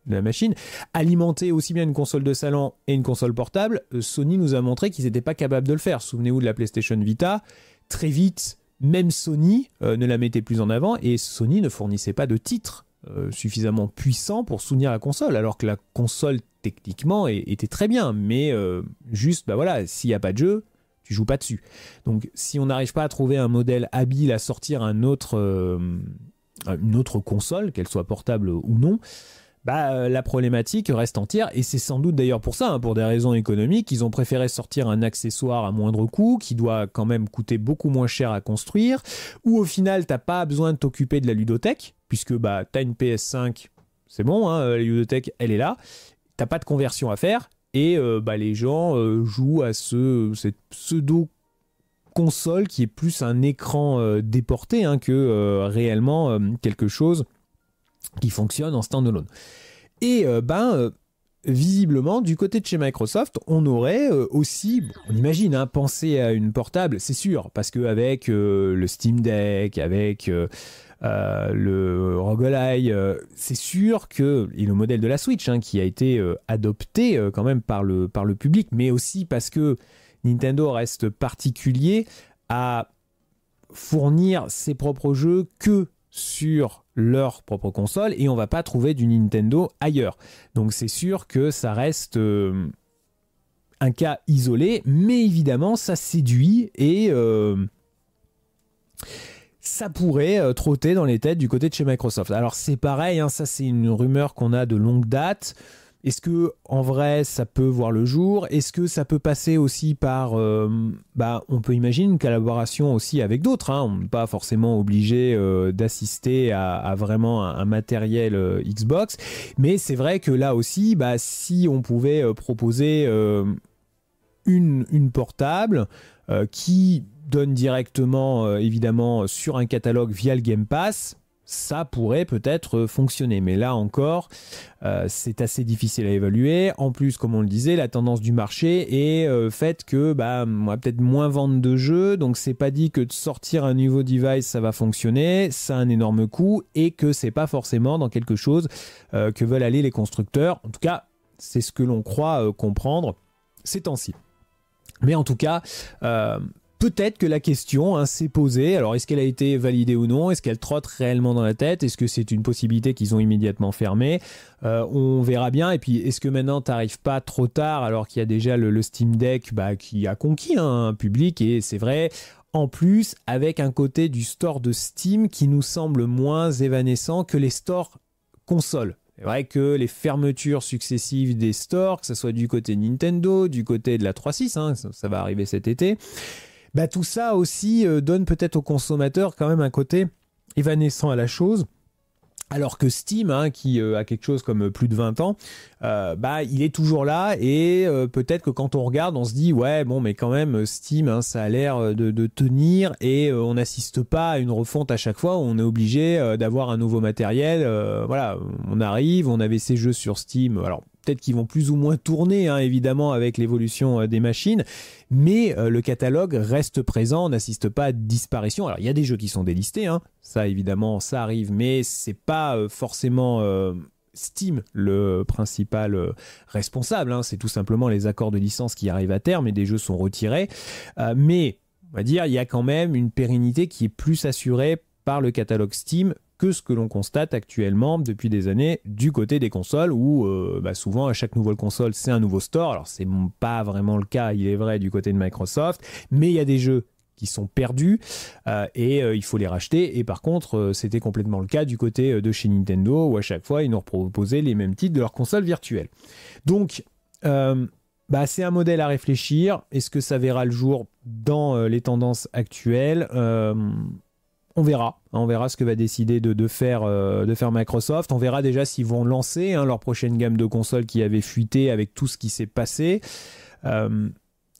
de la machine, alimenter aussi bien une console de salon et une console portable, euh, Sony nous a montré qu'ils n'étaient pas capables de le faire. Souvenez-vous de la PlayStation Vita, très vite, même Sony euh, ne la mettait plus en avant et Sony ne fournissait pas de titres euh, suffisamment puissant pour soutenir la console, alors que la console techniquement était très bien, mais euh, juste, bah voilà, s'il n'y a pas de jeu, tu joues pas dessus. Donc si on n'arrive pas à trouver un modèle habile à sortir un autre, euh, une autre console, qu'elle soit portable ou non, bah, la problématique reste entière et c'est sans doute d'ailleurs pour ça, hein, pour des raisons économiques, ils ont préféré sortir un accessoire à moindre coût qui doit quand même coûter beaucoup moins cher à construire, ou au final t'as pas besoin de t'occuper de la ludothèque puisque bah, tu as une PS5, c'est bon, hein, la euh, ludothèque, elle est là, tu n'as pas de conversion à faire, et euh, bah, les gens euh, jouent à ce, cette pseudo console qui est plus un écran déporté hein, que réellement quelque chose qui fonctionne en standalone. Et ben visiblement, du côté de chez Microsoft, on aurait aussi, on imagine, hein, pensé à une portable, c'est sûr, parce qu'avec le Steam Deck, avec euh, le roguelike. Euh, c'est sûr que, et le modèle de la Switch, hein, qui a été euh, adopté quand même par le, par le public, mais aussi parce que Nintendo reste particulier à fournir ses propres jeux que sur leur propre console et on ne va pas trouver du Nintendo ailleurs. Donc c'est sûr que ça reste un cas isolé, mais évidemment ça séduit et ça pourrait euh, trotter dans les têtes du côté de chez Microsoft. Alors c'est pareil, hein, ça c'est une rumeur qu'on a de longue date. Est-ce que en vrai ça peut voir le jour Est-ce que ça peut passer aussi par, euh, bah, on peut imaginer une collaboration aussi avec d'autres. Hein. On n'est pas forcément obligé euh, d'assister à, vraiment un, matériel Xbox, mais c'est vrai que là aussi, bah, si on pouvait proposer une, une portable qui donne directement, euh, évidemment, sur un catalogue via le Game Pass, ça pourrait peut-être fonctionner. Mais là encore, euh, c'est assez difficile à évaluer. En plus, comme on le disait, la tendance du marché est euh, fait que bah, on va peut-être moins vendre de jeux, donc c'est pas dit que de sortir un nouveau device ça va fonctionner, ça a un énorme coût et que c'est pas forcément dans quelque chose que veulent aller les constructeurs. En tout cas, c'est ce que l'on croit comprendre ces temps-ci. Mais en tout cas, peut-être que la question hein, s'est posée. Alors, est-ce qu'elle a été validée ou non Est-ce qu'elle trotte réellement dans la tête Est-ce que c'est une possibilité qu'ils ont immédiatement fermée euh, On verra bien. Et puis, est-ce que maintenant, tu n'arrives pas trop tard alors qu'il y a déjà le, Steam Deck bah, qui a conquis hein, un public Et c'est vrai, en plus avec un côté du store de Steam qui nous semble moins évanescent que les stores consoles. C'est vrai que les fermetures successives des stores, que ce soit du côté Nintendo, du côté de la 3.6, hein, ça, va arriver cet été, bah, tout ça aussi euh, donne peut-être aux consommateurs quand même un côté évanescent à la chose. Alors que Steam, hein, qui euh, a quelque chose comme euh, plus de 20 ans, bah il est toujours là et peut-être que quand on regarde, on se dit ouais bon mais quand même Steam, hein, ça a l'air de, tenir et on n'assiste pas à une refonte à chaque fois. On est obligé d'avoir un nouveau matériel. voilà, on arrive, on avait ses jeux sur Steam. Alors peut-être qu'ils vont plus ou moins tourner, hein, évidemment, avec l'évolution euh, des machines, mais euh, le catalogue reste présent, n'assiste pas à disparition. Alors, il y a des jeux qui sont délistés, hein. ça, évidemment, ça arrive, mais c'est pas euh, forcément... Steam, le principal responsable, hein. c'est tout simplement les accords de licence qui arrivent à terme et des jeux sont retirés. mais on va dire, il y a quand même une pérennité qui est plus assurée par le catalogue Steam que ce que l'on constate actuellement depuis des années du côté des consoles où euh, bah, souvent à chaque nouvelle console c'est un nouveau store. Alors c'est pas vraiment le cas, il est vrai du côté de Microsoft, mais il y a des jeux qui sont perdus euh, et euh, il faut les racheter. Et par contre, c'était complètement le cas du côté de chez Nintendo où à chaque fois ils nous proposaient les mêmes titres de leur console virtuelle. Donc, bah, c'est un modèle à réfléchir. Est-ce que ça verra le jour dans les tendances actuelles on verra. Hein, on verra ce que va décider euh, de, faire, Microsoft. On verra déjà s'ils vont lancer hein, leur prochaine gamme de consoles qui avait fuité avec tout ce qui s'est passé. Il euh,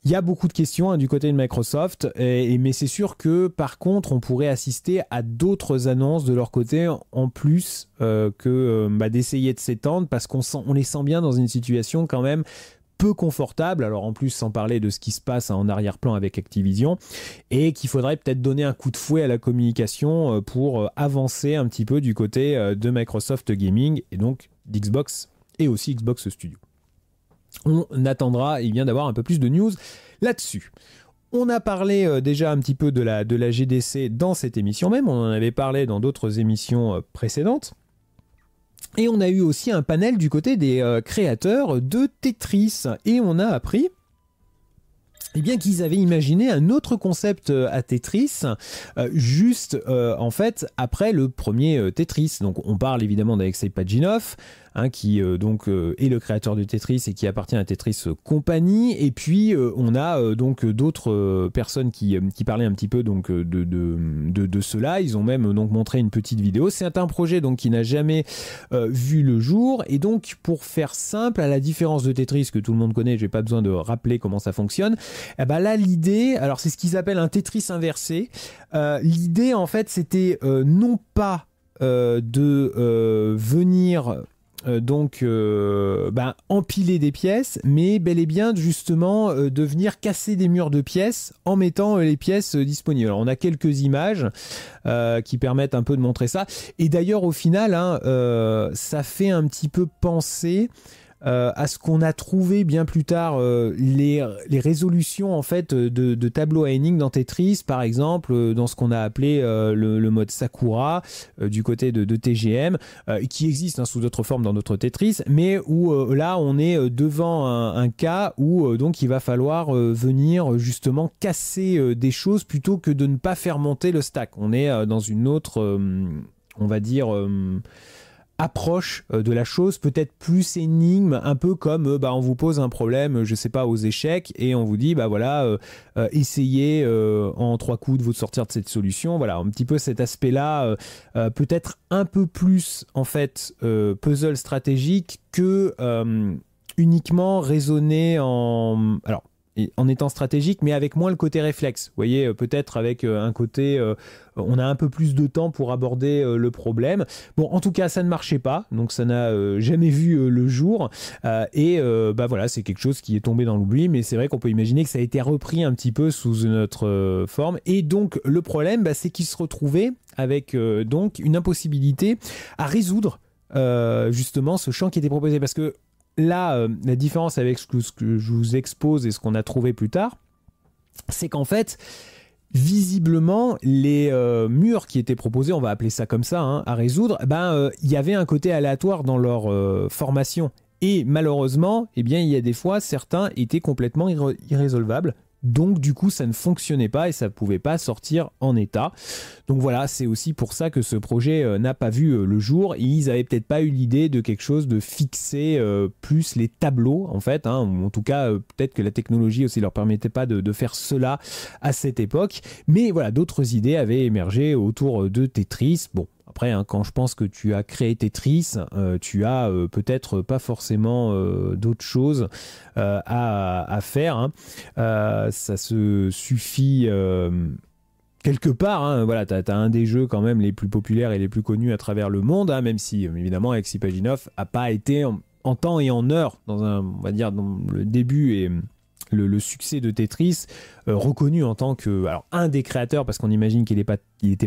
y a beaucoup de questions hein, du côté de Microsoft, mais c'est sûr que par contre, on pourrait assister à d'autres annonces de leur côté en plus euh, que bah, d'essayer de s'étendre parce qu'on les sent bien dans une situation quand même peu confortable, alors en plus sans parler de ce qui se passe hein, en arrière-plan avec Activision, et qu'il faudrait peut-être donner un coup de fouet à la communication euh, pour euh, avancer un petit peu du côté euh, de Microsoft Gaming et donc d'Xbox et aussi Xbox Studio. On attendra il vient d'avoir un peu plus de news là-dessus. On a parlé déjà un petit peu de la, de la GDC dans cette émission même, on en avait parlé dans d'autres émissions précédentes. Et on a eu aussi un panel du côté des euh, créateurs de Tetris. Et on a appris eh bien qu'ils avaient imaginé un autre concept euh, à Tetris, euh, juste en fait après le premier Tetris. Donc on parle évidemment d'Alexei Pajinov, Hein, qui euh, donc euh, est le créateur de Tetris et qui appartient à Tetris Company. Et puis euh, on a donc d'autres personnes qui, qui, parlaient un petit peu donc de, de, de, cela. Ils ont même donc montré une petite vidéo. C'est un projet donc qui n'a jamais vu le jour. Et donc pour faire simple, à la différence de Tetris que tout le monde connaît, j'ai pas besoin de rappeler comment ça fonctionne. Eh ben là l'idée, alors c'est ce qu'ils appellent un Tetris inversé. l'idée en fait c'était non pas de venir euh, donc euh, ben, empiler des pièces, mais bel et bien justement euh, de venir casser des murs de pièces en mettant les pièces disponibles. Alors, on a quelques images qui permettent un peu de montrer ça. Et d'ailleurs au final, hein, ça fait un petit peu penser euh, à ce qu'on a trouvé bien plus tard euh, les, résolutions en fait de, de, tableaux à dans Tetris par exemple euh, dans ce qu'on a appelé le, mode Sakura du côté de, TGM qui existe hein, sous d'autres formes dans notre Tetris mais où là on est devant un, un cas où donc il va falloir venir justement casser des choses plutôt que de ne pas faire monter le stack on est dans une autre on va dire approche euh, de la chose, peut-être plus énigme, un peu comme euh, bah, on vous pose un problème, euh, je sais pas, aux échecs, et on vous dit, bah voilà, essayez en trois coups de vous sortir de cette solution. Voilà, un petit peu cet aspect-là, peut-être un peu plus, en fait, puzzle stratégique que uniquement raisonner en... Alors, en étant stratégique, mais avec moins le côté réflexe. Vous voyez, euh, peut-être avec euh, un côté, euh, on a un peu plus de temps pour aborder le problème. Bon, en tout cas, ça ne marchait pas, donc ça n'a jamais vu le jour. et bah voilà, c'est quelque chose qui est tombé dans l'oubli, mais c'est vrai qu'on peut imaginer que ça a été repris un petit peu sous une autre forme. Et donc, le problème, bah, c'est qu'il se retrouvait avec donc une impossibilité à résoudre justement ce champ qui était proposé parce que là, euh, la différence avec ce que, je vous expose et ce qu'on a trouvé plus tard, c'est qu'en fait, visiblement, les euh, murs qui étaient proposés, on va appeler ça comme ça, hein, à résoudre, eh ben, euh, il y avait un côté aléatoire dans leur formation. Et malheureusement, eh bien, il y a des fois, certains étaient complètement irrésolvables, donc du coup, ça ne fonctionnait pas et ça ne pouvait pas sortir en état. Donc voilà, c'est aussi pour ça que ce projet euh, n'a pas vu euh, le jour. Ils avaient peut-être pas eu l'idée de quelque chose de fixer euh, plus les tableaux en fait, hein, en tout cas peut-être que la technologie aussi leur permettait pas de, de faire cela à cette époque. Mais voilà, d'autres idées avaient émergé autour de Tetris. Bon, après, hein, quand je pense que tu as créé Tetris, euh, tu as euh, peut-être pas forcément euh, d'autres choses à, faire. Hein. ça se suffit quelque part, hein. voilà, tu as, un des jeux quand même les plus populaires et les plus connus à travers le monde, même si évidemment Exipaginov n'a pas été en, temps et en heure dans un, on va dire, dans le début et le, succès de Tetris, euh, reconnu en tant que alors un des créateurs, parce qu'on imagine qu'il n'était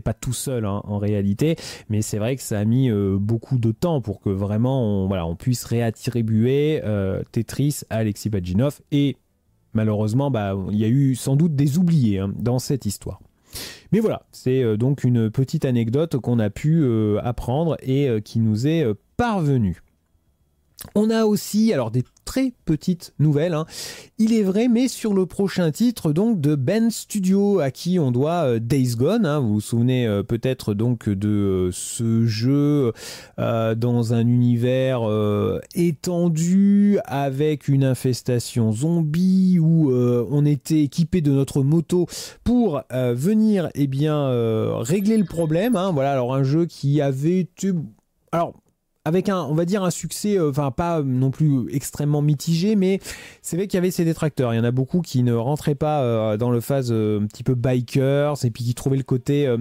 pas, pas tout seul hein, en réalité, mais c'est vrai que ça a mis euh, beaucoup de temps pour que vraiment on, voilà, on puisse réattribuer euh, Tetris à Alexis Pajinov et malheureusement bah, il y a eu sans doute des oubliés hein, dans cette histoire. Mais voilà, c'est donc une petite anecdote qu'on a pu apprendre et qui nous est parvenue. On a aussi alors des très petites nouvelles, hein. il est vrai, mais sur le prochain titre donc de Ben Studio à qui on doit euh, Days Gone. Hein. Vous vous souvenez euh, peut-être donc de euh, ce jeu dans un univers étendu avec une infestation zombie où on était équipé de notre moto pour venir eh bien régler le problème. Hein. Voilà alors un jeu qui avait été alors avec un, on va dire un succès, euh, enfin pas non plus extrêmement mitigé, mais c'est vrai qu'il y avait ses détracteurs. Il y en a beaucoup qui ne rentraient pas euh, dans le phase euh, un petit peu bikers et puis qui trouvaient le côté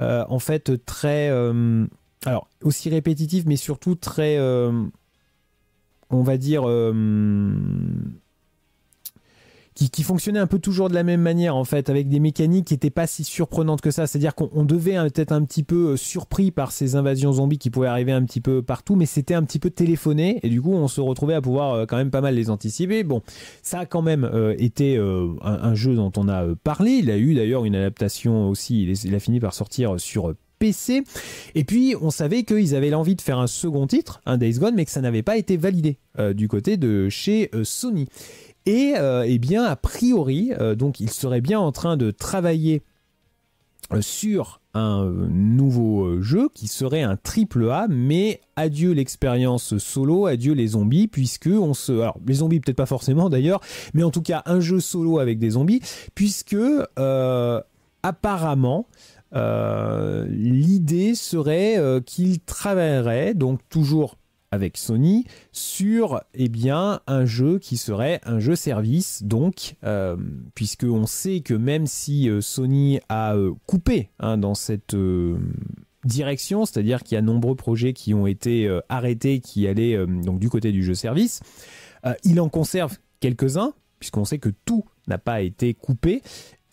en fait très, alors aussi répétitif, mais surtout très, on va dire qui, fonctionnait un peu toujours de la même manière en fait, avec des mécaniques qui n'étaient pas si surprenantes que ça. C'est-à-dire qu'on devait hein, être un petit peu euh, surpris par ces invasions zombies qui pouvaient arriver un petit peu partout, mais c'était un petit peu téléphoné et du coup on se retrouvait à pouvoir euh, quand même pas mal les anticiper. Bon, ça a quand même euh, été un, jeu dont on a parlé. Il a eu d'ailleurs une adaptation aussi. Il, a fini par sortir sur PC. Et puis, on savait qu'ils avaient l'envie de faire un second titre, un Days Gone, mais que ça n'avait pas été validé du côté de chez Sony. Et euh, eh bien, a priori, euh, donc il serait bien en train de travailler euh, sur un nouveau jeu qui serait un triple A, mais adieu l'expérience solo, adieu les zombies, puisque on se, alors les zombies peut-être pas forcément d'ailleurs, mais en tout cas un jeu solo avec des zombies, puisque apparemment l'idée serait qu'il travaillerait donc toujours avec Sony sur eh bien, un jeu qui serait un jeu service, donc, euh, puisque on sait que même si euh, Sony a euh, coupé hein, dans cette direction, c'est-à-dire qu'il y a nombreux projets qui ont été arrêtés, qui allaient donc du côté du jeu service, il en conserve quelques-uns, puisqu'on sait que tout n'a pas été coupé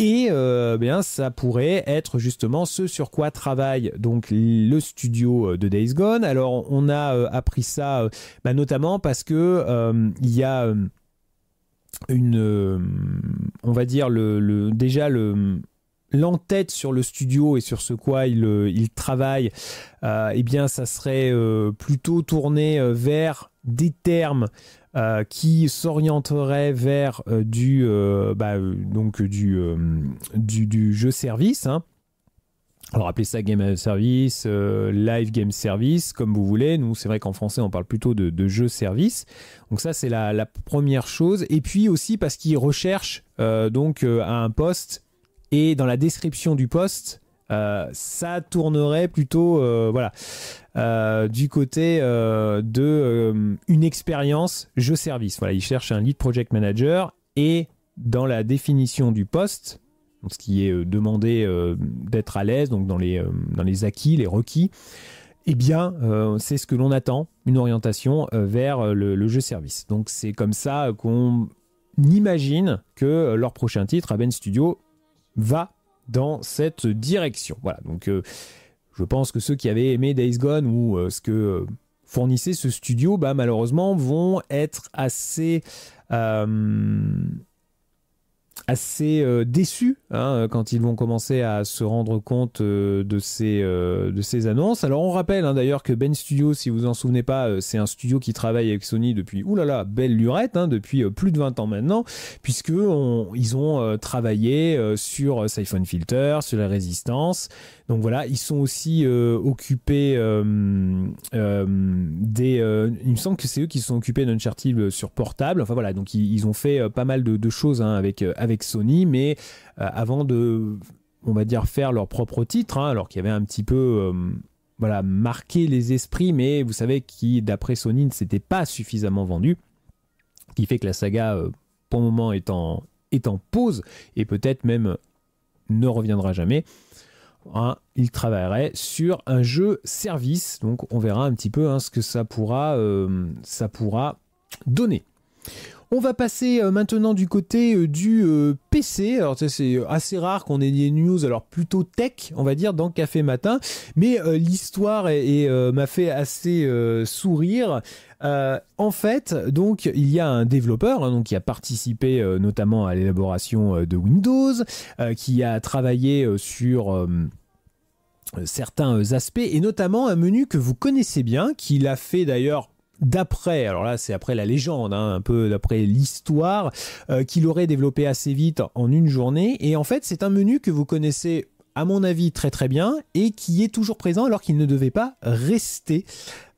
et euh, bien, ça pourrait être justement ce sur quoi travaille donc le studio euh, de Days Gone. Alors, on a euh, appris ça bah, notamment parce que il y a une, on va dire le, déjà le l'entête sur le studio et sur ce quoi il, il travaille, eh bien, ça serait plutôt tourné vers des termes euh, qui s'orienterait vers euh, du, euh, bah, donc du, jeu service. Hein. Alors appelez ça game service, live game service, comme vous voulez. Nous, c'est vrai qu'en français, on parle plutôt de, jeu service. Donc ça, c'est la, première chose. Et puis aussi parce qu'ils recherchent donc un poste et dans la description du poste, euh, ça tournerait plutôt euh, voilà euh, du côté de une expérience jeu service. Voilà, il cherche un lead project manager et dans la définition du poste, ce qui est demandé d'être à l'aise, donc dans les dans les acquis, les requis. Eh bien, c'est ce que l'on attend, une orientation vers le, jeu service. Donc c'est comme ça qu'on imagine que leur prochain titre, Aben Studio, va dans cette direction. Voilà, donc euh, je pense que ceux qui avaient aimé Days Gone ou euh, ce que euh, fournissait ce studio, bah, malheureusement, vont être assez assez euh, déçus hein, quand ils vont commencer à se rendre compte euh, de, ces, euh, de ces annonces. Alors on rappelle hein, d'ailleurs que Ben Studio, si vous en souvenez pas, c'est un studio qui travaille avec Sony depuis, oulala, belle lurette, hein, depuis plus de 20 ans maintenant, puisqu'ils ont travaillé sur Siphon Filter, sur la résistance, donc voilà, ils sont aussi euh, occupés euh, euh, des. il me semble que c'est eux qui sont occupés d'Uncharted sur portable. Enfin voilà, donc ils, ont fait pas mal de, choses hein, avec, avec Sony, mais avant de, on va dire, faire leur propre titre, hein, alors qu'il y avait un petit peu voilà, marqué les esprits, mais vous savez qui, d'après Sony, ne s'était pas suffisamment vendu, qui fait que la saga, pour le moment, est est en pause et peut-être même ne reviendra jamais. Hein, il travaillerait sur un jeu service. Donc on verra un petit peu hein, ce que ça pourra, euh, ça pourra donner. On va passer euh, maintenant du côté euh, du euh, PC. c'est assez rare qu'on ait des news, alors plutôt tech, on va dire, dans Café Matin. Mais l'histoire m'a fait assez sourire. en fait, donc il y a un développeur hein, donc, qui a participé notamment à l'élaboration de Windows, qui a travaillé sur certains aspects et notamment un menu que vous connaissez bien, qu'il a fait d'ailleurs d'après, alors là c'est après la légende, hein, un peu d'après l'histoire, euh, qu'il aurait développé assez vite en une journée. Et en fait c'est un menu que vous connaissez à mon avis très très bien et qui est toujours présent alors qu'il ne devait pas rester.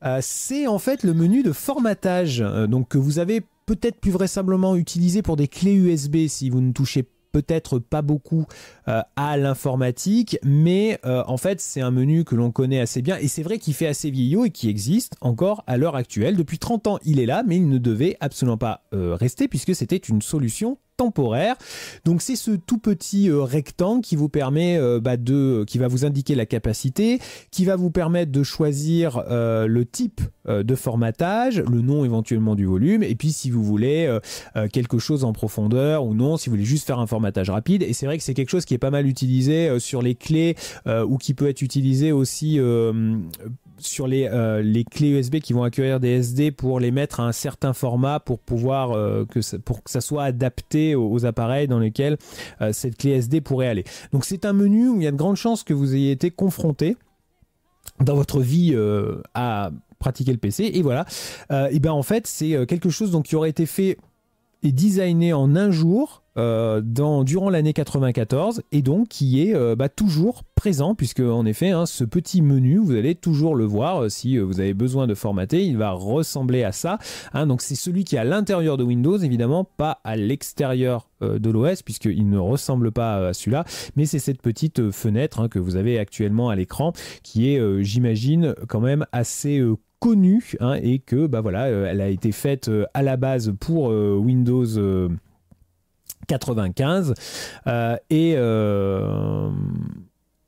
Euh, c'est en fait le menu de formatage, euh, donc que vous avez peut-être plus vraisemblablement utilisé pour des clés USB si vous ne touchez pas peut-être pas beaucoup euh, à l'informatique, mais euh, en fait c'est un menu que l'on connaît assez bien et c'est vrai qu'il fait assez vieillot et qui existe encore à l'heure actuelle. Depuis 30 ans il est là, mais il ne devait absolument pas euh, rester puisque c'était une solution temporaire. Donc c'est ce tout petit euh, rectangle qui vous permet euh, bah, de, qui va vous indiquer la capacité, qui va vous permettre de choisir euh, le type de formatage, le nom éventuellement du volume, et puis si vous voulez quelque chose en profondeur ou non, si vous voulez juste faire un formatage rapide. Et c'est vrai que c'est quelque chose qui est pas mal utilisé sur les clés ou qui peut être utilisé aussi sur les, euh, clés USB qui vont accueillir des SD pour les mettre à un certain format pour pouvoir euh, que ça, pour que ça soit adapté aux, appareils dans lesquels euh, cette clé SD pourrait aller. Donc c'est un menu où il y a de grandes chances que vous ayez été confronté dans votre vie à pratiquer le PC et voilà. et ben en fait c'est quelque chose donc qui aurait été fait est designé en un jour euh, dans, durant l'année 94 et donc qui est euh, bah, toujours présent puisque en effet hein, ce petit menu vous allez toujours le voir euh, si vous avez besoin de formater il va ressembler à ça hein. donc c'est celui qui est à l'intérieur de Windows évidemment pas à l'extérieur de l'OS puisqu'il ne ressemble pas à celui-là mais c'est cette petite fenêtre hein, que vous avez actuellement à l'écran qui est j'imagine quand même assez connue hein, et que bah voilà, euh, elle a été faite euh, à la base pour euh, Windows 95 et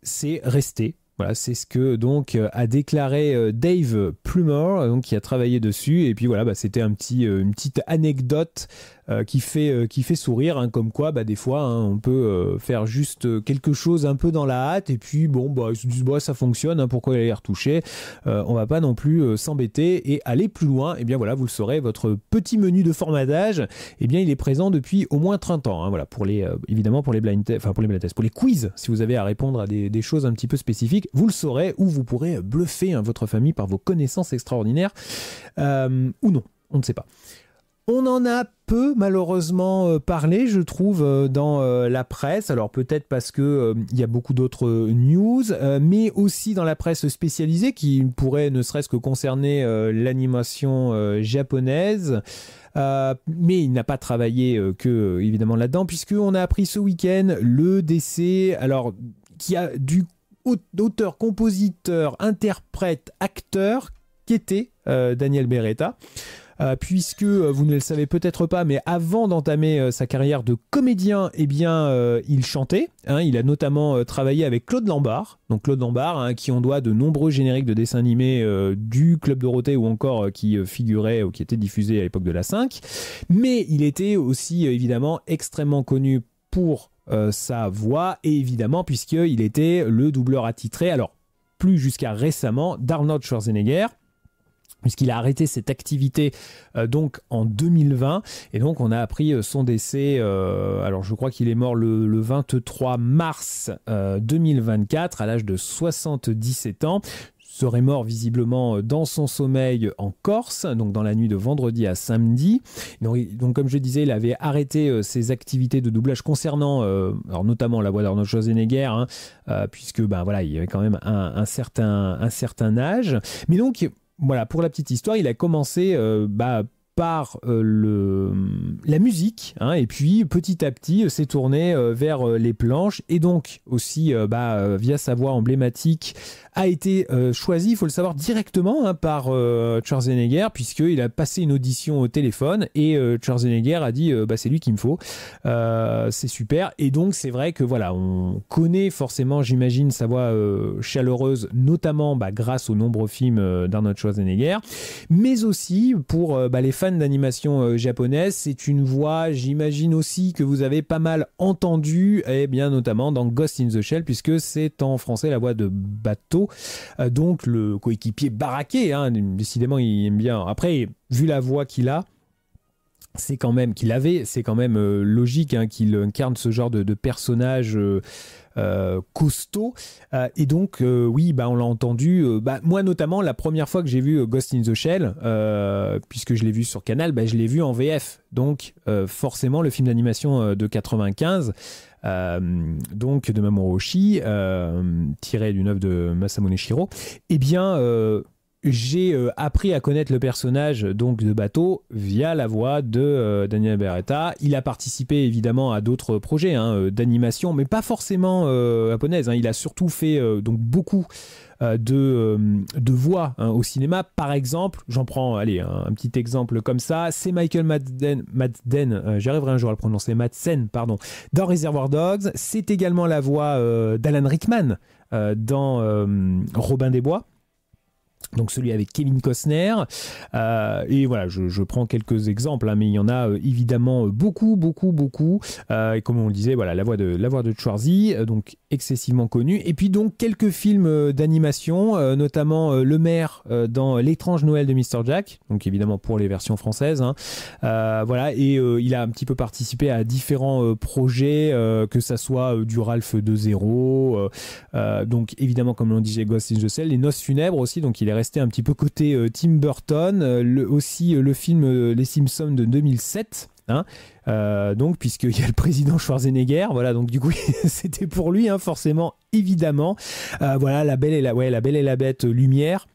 c'est resté voilà, c'est ce que donc a déclaré Dave Plumer, donc qui a travaillé dessus. Et puis voilà, bah, c'était un petit, une petite anecdote euh, qui, fait, euh, qui fait sourire, hein, comme quoi bah, des fois hein, on peut euh, faire juste quelque chose un peu dans la hâte et puis bon, bah, bah ça fonctionne, hein, pourquoi aller retoucher On va pas non plus s'embêter et aller plus loin. Et eh bien voilà, vous le saurez, votre petit menu de formatage, et eh bien il est présent depuis au moins 30 ans. Hein, voilà, pour les, évidemment pour les blind tests, pour les pour les quiz, si vous avez à répondre à des, des, choses un petit peu spécifiques, vous le saurez ou vous pourrez bluffer votre famille par vos connaissances extraordinaires ou non, on ne sait pas. On en a peu malheureusement euh, parlé, je trouve, euh, dans euh, la presse. Alors peut-être parce que il y a beaucoup d'autres news, mais aussi dans la presse spécialisée qui pourrait ne serait-ce que concerner l'animation japonaise. mais il n'a pas travaillé que évidemment là-dedans, puisque on a appris ce week-end le décès, alors qui a du auteur, compositeur, interprète, acteur qu'était Daniel Beretta. Euh, puisque euh, vous ne le savez peut-être pas, mais avant d'entamer euh, sa carrière de comédien, eh bien, il chantait. Hein. il a notamment travaillé avec Claude Lambard, donc Claude Lambard, hein, qui on doit de nombreux génériques de dessins animés du Club Dorothée ou encore qui figurait ou qui étaient diffusé à l'époque de la 5. Mais il était aussi évidemment extrêmement connu pour sa voix, et évidemment, puisqu'il était le doubleur attitré, alors plus jusqu'à récemment, d'Arnold Schwarzenegger puisqu'il a arrêté cette activité euh, donc en 2020 et donc on a appris euh, son décès euh, alors je crois qu'il est mort le, 23 mars 2024 à l'âge de 77 ans serait mort visiblement dans son sommeil en Corse, donc dans la nuit de vendredi à samedi. Donc, comme je disais, il avait arrêté ses activités de doublage concernant, alors notamment la voix d'Arnaud Schwarzenegger, hein, puisque ben voilà, il avait quand même un, certain, un certain âge. Mais donc voilà, pour la petite histoire, il a commencé euh, bah, par euh, le, la musique, hein, et puis petit à petit euh, s'est tourné vers les planches, et donc aussi bah, via sa voix emblématique a été euh, choisi, il faut le savoir, directement hein, par euh, puisque puisqu'il a passé une audition au téléphone et Charles euh, Schwarzenegger a dit euh, bah, c'est lui qu'il me faut, c'est super. Et donc, c'est vrai que voilà, on connaît forcément, j'imagine, sa voix chaleureuse, notamment bah, grâce aux nombreux films d'Arnold Schwarzenegger, mais aussi pour bah, les fans d'animation japonaise, c'est une voix, j'imagine aussi, que vous avez pas mal entendue, et bien notamment dans Ghost in the Shell, puisque c'est en français la voix de Bateau euh, donc le coéquipier baraqué, hein, décidément il aime bien. Après, vu la voix qu'il a, c'est quand même qu'il avait, c'est quand même euh, logique hein, qu'il incarne ce genre de, personnage euh, costaud. et donc, oui, bah, on l'a entendu. Bah, moi, notamment, la première fois que j'ai vu Ghost in the Shell, puisque je l'ai vu sur Canal, bah, je l'ai vu en VF. Donc, forcément, le film d'animation de 95. Euh, donc de Mamoru Oshii, euh, tiré d'une œuvre de Masamune Shiro, eh bien euh, j'ai euh, appris à connaître le personnage donc de Bateau via la voix de euh, Daniel Beretta. Il a participé évidemment à d'autres projets hein, euh, d'animation, mais pas forcément japonaise. Hein. Il a surtout fait donc beaucoup de, voix hein, au cinéma. Par exemple, j'en prends allez, un, petit exemple comme ça, c'est Michael Madden, Madden j'arriverai un jour à le prononcer, Madsen, pardon, dans Reservoir Dogs. C'est également la voix d'Alan Rickman dans Robin des Bois donc celui avec Kevin Costner. Euh, et voilà, je, je, prends quelques exemples, hein, mais il y en a euh, évidemment euh, beaucoup, beaucoup, beaucoup. et comme on le disait, voilà, la voix de la voix de Schwarzy, donc excessivement connue. Et puis donc quelques films d'animation, notamment Le Maire dans L'étrange Noël de Mr Jack, donc évidemment pour les versions françaises. Hein. voilà, et il a un petit peu participé à différents projets, que ça soit du Ralph de donc évidemment comme l'on disait Ghost in the Cell, les Noces funèbres aussi, donc il est rester un petit peu côté euh, Tim Burton, euh, aussi euh, le film Les Simpsons de 2007. Hein. donc, puisqu'il y a le président Schwarzenegger, voilà, donc du coup, (laughs) c'était pour lui, hein, forcément, évidemment. voilà, la belle et la, ouais, la belle et la bête, lumière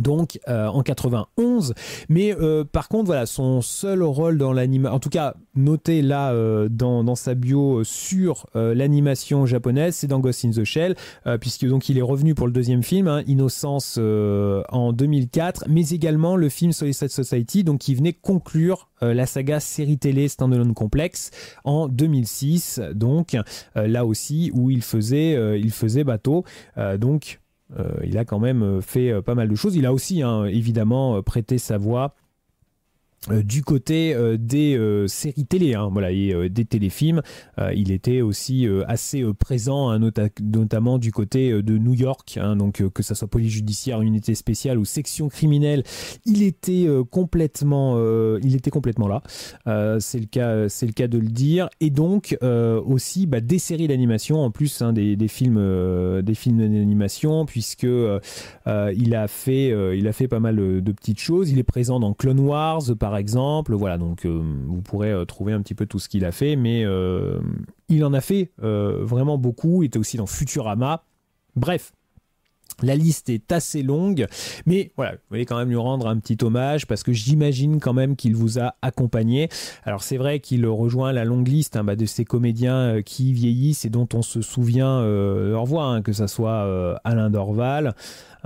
donc euh, en 91. Mais euh, par contre, voilà, son seul rôle dans l'anime en tout cas noté là euh, dans, dans, sa bio sur l'animation japonaise, c'est dans Ghost in the Shell, puisque donc il est revenu pour le deuxième film, hein, Innocence en 2004, mais également le film Suicide Society, donc qui venait conclure la saga série télé standalone complexe en 2006, donc là aussi où il faisait, il faisait bateau, donc euh, il a quand même euh, fait euh, pas mal de choses. Il a aussi hein, évidemment prêté sa voix euh, du côté euh, des euh, séries télé, hein, voilà, et des téléfilms, il était aussi assez présent, hein, notamment du côté de New York, hein, donc que ça soit police judiciaire, unité spéciale ou section criminelle, il était complètement, il était complètement là. c'est le cas, c'est le cas de le dire. Et donc aussi bah, des séries d'animation en plus hein, des, des, films, des films d'animation, puisque il a fait, il a fait pas mal de petites choses. Il est présent dans Clone Wars, par exemple. Voilà, donc euh, vous pourrez euh, trouver un petit peu tout ce qu'il a fait, mais euh, il en a fait vraiment beaucoup. Il était aussi dans Futurama. Bref, la liste est assez longue, mais voilà, vous allez quand même lui rendre un petit hommage parce que j'imagine quand même qu'il vous a accompagné. Alors c'est vrai qu'il rejoint la longue liste hein, bah, de ces comédiens qui vieillissent et dont on se souvient Au revoir, hein, que ça soit Alain Dorval,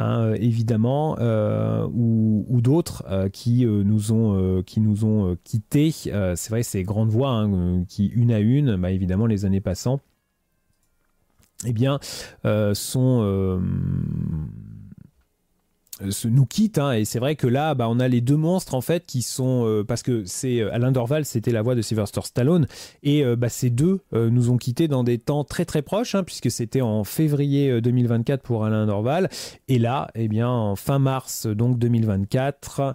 Hein, euh, évidemment, euh, ou, d'autres euh, qui, nous ont qui nous ont quittés. c'est vrai, ces grandes voix hein, qui, une à une, bah, évidemment, les années passant, eh bien, sont nous quitte. Hein, et c'est vrai que là, bah, on a les deux monstres en fait qui sont euh, parce que c'est euh, Alain Dorval, c'était la voix de Sylvester Stallone, et euh, bah, ces deux nous ont quittés dans des temps très très proches, hein, puisque c'était en février 2024 pour Alain Dorval, et là, et eh bien, en fin mars donc 2024,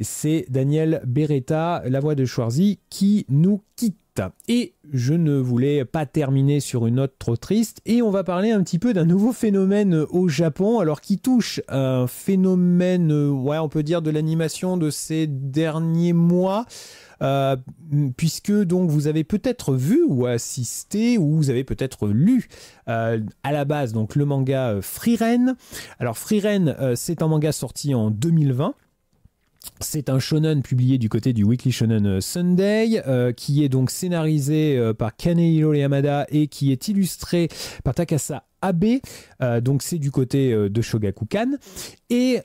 c'est Daniel Beretta, la voix de Schwarzy, qui nous quitte. Et je ne voulais pas terminer sur une note trop triste, et on va parler un petit peu d'un nouveau phénomène au Japon, alors qui touche un phénomène, euh, ouais, on peut dire, de l'animation de ces derniers mois. Euh, puisque donc vous avez peut-être vu ou assisté ou vous avez peut-être lu euh, à la base donc le manga Free Ren. Alors Free Ren, c'est un manga sorti en 2020 c'est un shonen publié du côté du Weekly Shonen euh, Sunday, euh, qui est donc scénarisé euh, par Kanehiro Yamada et qui est illustré par Takasa Abe. donc c'est du côté de Shogakukan. Et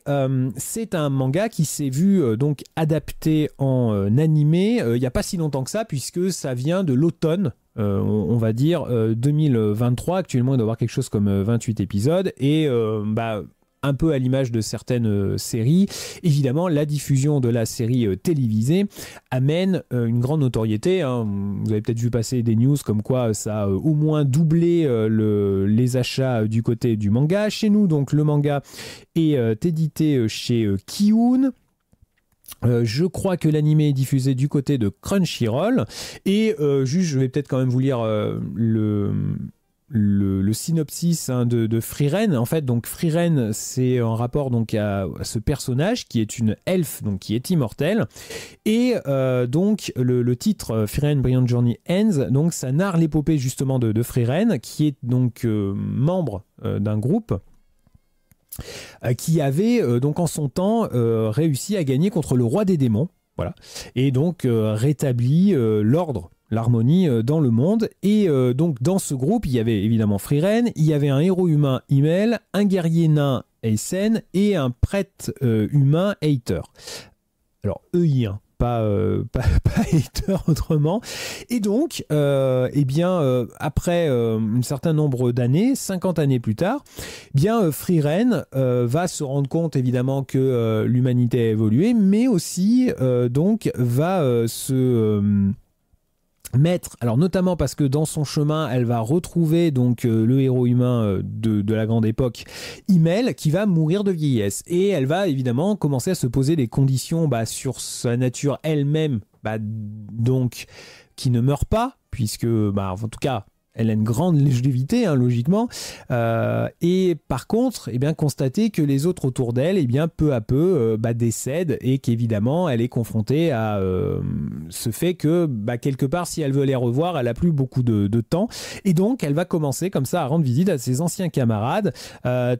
c'est un manga qui s'est vu donc adapté en animé il n'y a pas si longtemps que ça, puisque ça vient de l'automne on, va dire 2023 actuellement il doit y avoir quelque chose comme 28 épisodes et bah un peu à l'image de certaines euh, séries. Évidemment, la diffusion de la série euh, télévisée amène euh, une grande notoriété. Hein. Vous avez peut-être vu passer des news comme quoi ça a au moins doublé les achats du côté du manga. Chez nous, donc, le manga est édité chez Kiun. je crois que l'anime est diffusé du côté de Crunchyroll et juste je vais peut-être quand même vous lire le, le, synopsis hein, de, de En fait, donc Freeren, c'est en rapport donc à, ce personnage qui est une elfe, donc qui est immortelle. Et euh, donc le, titre euh, Freeren Brilliant Journey Ends, donc ça narre l'épopée justement de, de qui est donc euh, membre d'un groupe qui avait donc en son temps réussi à gagner contre le roi des démons. Voilà. Et donc rétabli l'ordre l'harmonie euh, dans le monde. Et euh, donc dans ce groupe, il y avait évidemment Freeren, il y avait un héros humain Imel, un guerrier nain Eisen et un prêtre euh, humain Hater. Alors ei hein, (laughs) Pas, pas, hater autrement. Et donc, eh bien, après un certain nombre d'années, 50 années plus tard, eh bien, va se rendre compte évidemment que l'humanité a évolué, mais aussi donc va se Maître, alors notamment parce que dans son chemin, elle va retrouver donc euh, le héros humain euh, de, la grande époque, Imel, qui va mourir de vieillesse. Et elle va évidemment commencer à se poser des conditions bah, sur sa nature elle-même, bah, donc qui ne meurt pas, puisque, bah, en tout cas, elle a une grande longévité, hein, logiquement. Euh, et par contre, eh bien, constater que les autres autour d'elle, eh bien, peu à peu, euh, bah, décèdent et qu'évidemment, elle est confrontée à euh, ce fait que, bah, quelque part, si elle veut les revoir, elle a plus beaucoup de, temps. Et donc, elle va commencer comme ça à rendre visite à ses anciens camarades,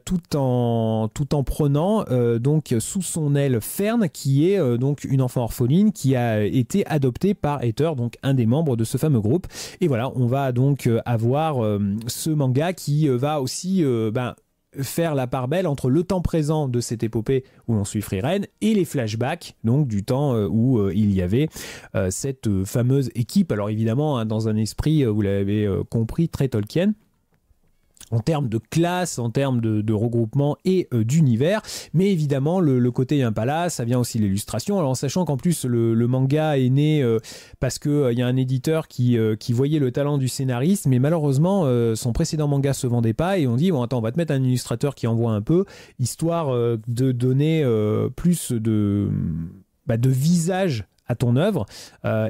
tout en tout en prenant donc sous son aile Fern, qui est donc une enfant orpheline qui a été adoptée par Heather, donc un des membres de ce fameux groupe. Et voilà, on va donc avoir euh, ce manga qui euh, va aussi euh, ben, faire la part belle entre le temps présent de cette épopée où l'on suit Freeren et les flashbacks donc du temps où il y avait cette fameuse équipe alors évidemment hein, dans un esprit vous l'avez compris très Tolkien en termes de classe, en termes de, regroupement et euh, d'univers. Mais évidemment, le, côté le pas là ça vient aussi l'illustration. Alors, en sachant qu'en plus, le, manga est né euh, parce qu'il euh, il y a un éditeur qui, qui voyait le talent du scénariste, mais malheureusement, son précédent manga se vendait pas et on dit, bon, attends, on va te mettre un illustrateur qui envoie un peu, histoire de donner plus de, bah, de visage à ton œuvre.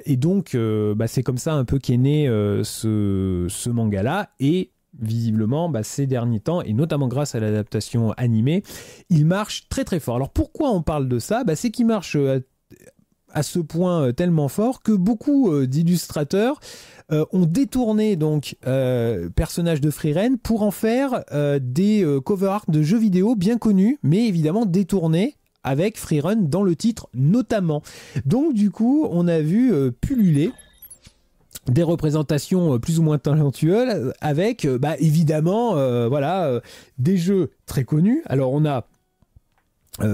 et donc, bah, c'est comme ça un peu qu'est né ce, ce manga-là. Et visiblement, bah, ces derniers temps, et notamment grâce à l'adaptation animée, il marche très très fort. Alors pourquoi on parle de ça bah, C'est qu'il marche euh, à, ce point euh, tellement fort que beaucoup euh, d'illustrateurs ont détourné donc personnages de Freerun pour en faire des cover art de jeux vidéo bien connus, mais évidemment détournés avec Freerun dans le titre notamment. Donc du coup, on a vu pulluler des représentations euh, plus ou moins talentueuses avec euh, bah, évidemment euh, voilà des jeux très connus alors on a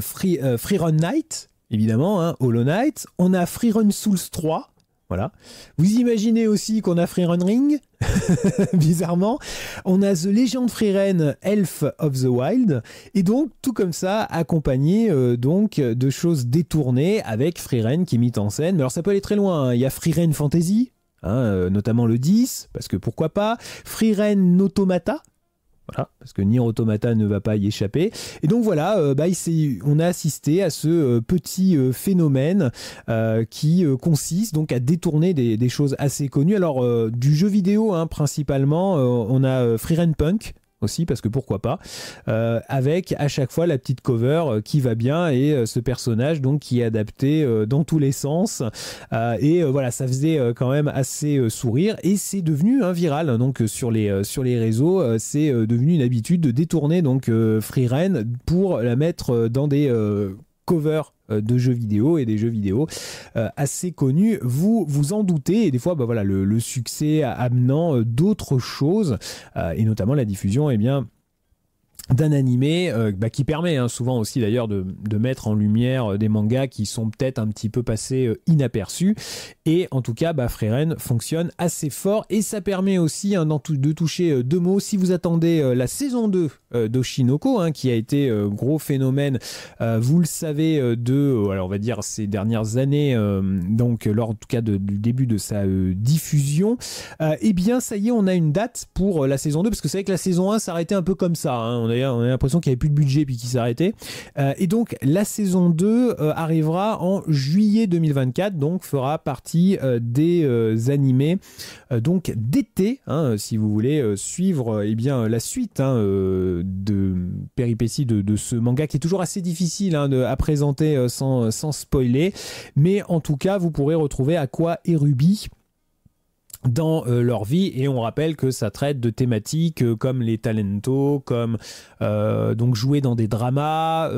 Freerun Free, Run Night évidemment hein, Hollow Knight on a Free Run Souls 3 voilà. Vous imaginez aussi qu'on a Free Run Ring, (laughs) bizarrement. On a The Legend Freerun Elf of the Wild. Et donc, tout comme ça, accompagné donc de choses détournées avec Freerun qui est mis en scène. Mais alors, ça peut aller très loin. Hein. Il y a Freerun Fantasy, Hein, euh, notamment le 10, parce que pourquoi pas, Freeren Automata, voilà, parce que Nier Automata ne va pas y échapper. Et donc voilà, euh, bah, on a assisté à ce euh, petit phénomène qui consiste donc à détourner des, choses assez connues. Alors du jeu vidéo hein, principalement, on a Free Punk, aussi parce que pourquoi pas euh, avec à chaque fois la petite cover euh, qui va bien et euh, ce personnage donc qui est adapté dans tous les sens et voilà ça faisait quand même assez sourire et c'est devenu un viral hein, donc sur les sur les réseaux c'est devenu une habitude de détourner donc Free Ren pour la mettre dans des covers euh, de jeux vidéo et des jeux vidéo euh, assez connus. Vous vous en doutez et des fois, bah, voilà, le, succès amenant euh, d'autres choses et notamment la diffusion, eh bien d'un animé bah, qui permet hein, souvent aussi d'ailleurs de, mettre en lumière des mangas qui sont peut-être un petit peu passés inaperçus et en tout cas bah, fonctionne assez fort et ça permet aussi hein, de toucher deux mots si vous attendez la saison 2 euh, d'Oshinoko, hein, qui a été euh, gros phénomène, euh, vous le savez, de, alors on va dire ces dernières années, donc lors en tout cas du début de sa diffusion. eh bien, ça y est, on a une date pour la saison 2, parce que c'est vrai que la saison 1 s'arrêtait un peu comme ça. Hein. On, a, l'impression qu'il n'y avait plus de budget puis qu'il s'arrêtait. et donc, la saison 2 arrivera en juillet 2024, donc fera partie des animés donc d'été hein, si vous voulez suivre et eh bien la suite hein, de péripéties de, ce manga qui est toujours assez difficile hein, à présenter euh, sans, spoiler. Mais en tout cas, vous pourrez retrouver Aqua et Ruby dans euh, leur vie et on rappelle que ça traite de thématiques euh, comme les talentos, comme donc jouer dans des dramas,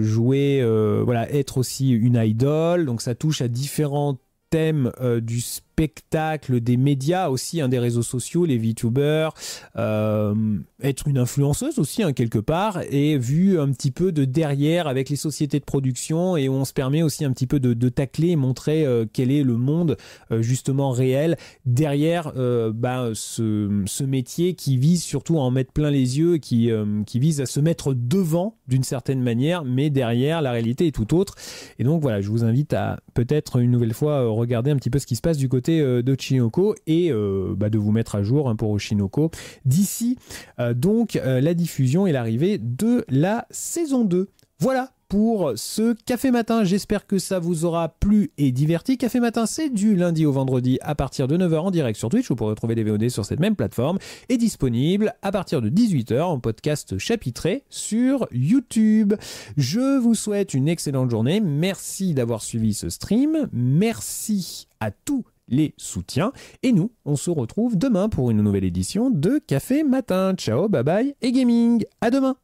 jouer voilà être aussi une idole donc ça touche à différents thèmes du sport spectacle, des médias aussi, hein, des réseaux sociaux, les VTubers, euh, être une influenceuse aussi hein, quelque part, et vu un petit peu de derrière avec les sociétés de production, et on se permet aussi un petit peu de, tacler montrer euh, quel est le monde euh, justement réel derrière ben, ce, métier qui vise surtout à en mettre plein les yeux, qui vise à se mettre devant d'une certaine manière, mais derrière la réalité est tout autre. Et donc voilà, je vous invite à peut-être une nouvelle fois regarder un petit peu ce qui se passe du côté euh, de Chinoko et euh, bah, de vous mettre à jour hein, pour Oshinoko d'ici euh, donc la diffusion et l'arrivée de la saison 2. Voilà pour ce café matin. J'espère que ça vous aura plu et diverti. Café matin, c'est du lundi au vendredi à partir de 9h en direct sur Twitch. Vous pourrez retrouver les VOD sur cette même plateforme et disponible à partir de 18h en podcast chapitré sur YouTube. Je vous souhaite une excellente journée. Merci d'avoir suivi ce stream. Merci à tous les soutiens. Et nous, on se retrouve demain pour une nouvelle édition de Café Matin. Ciao, bye bye et gaming. À demain.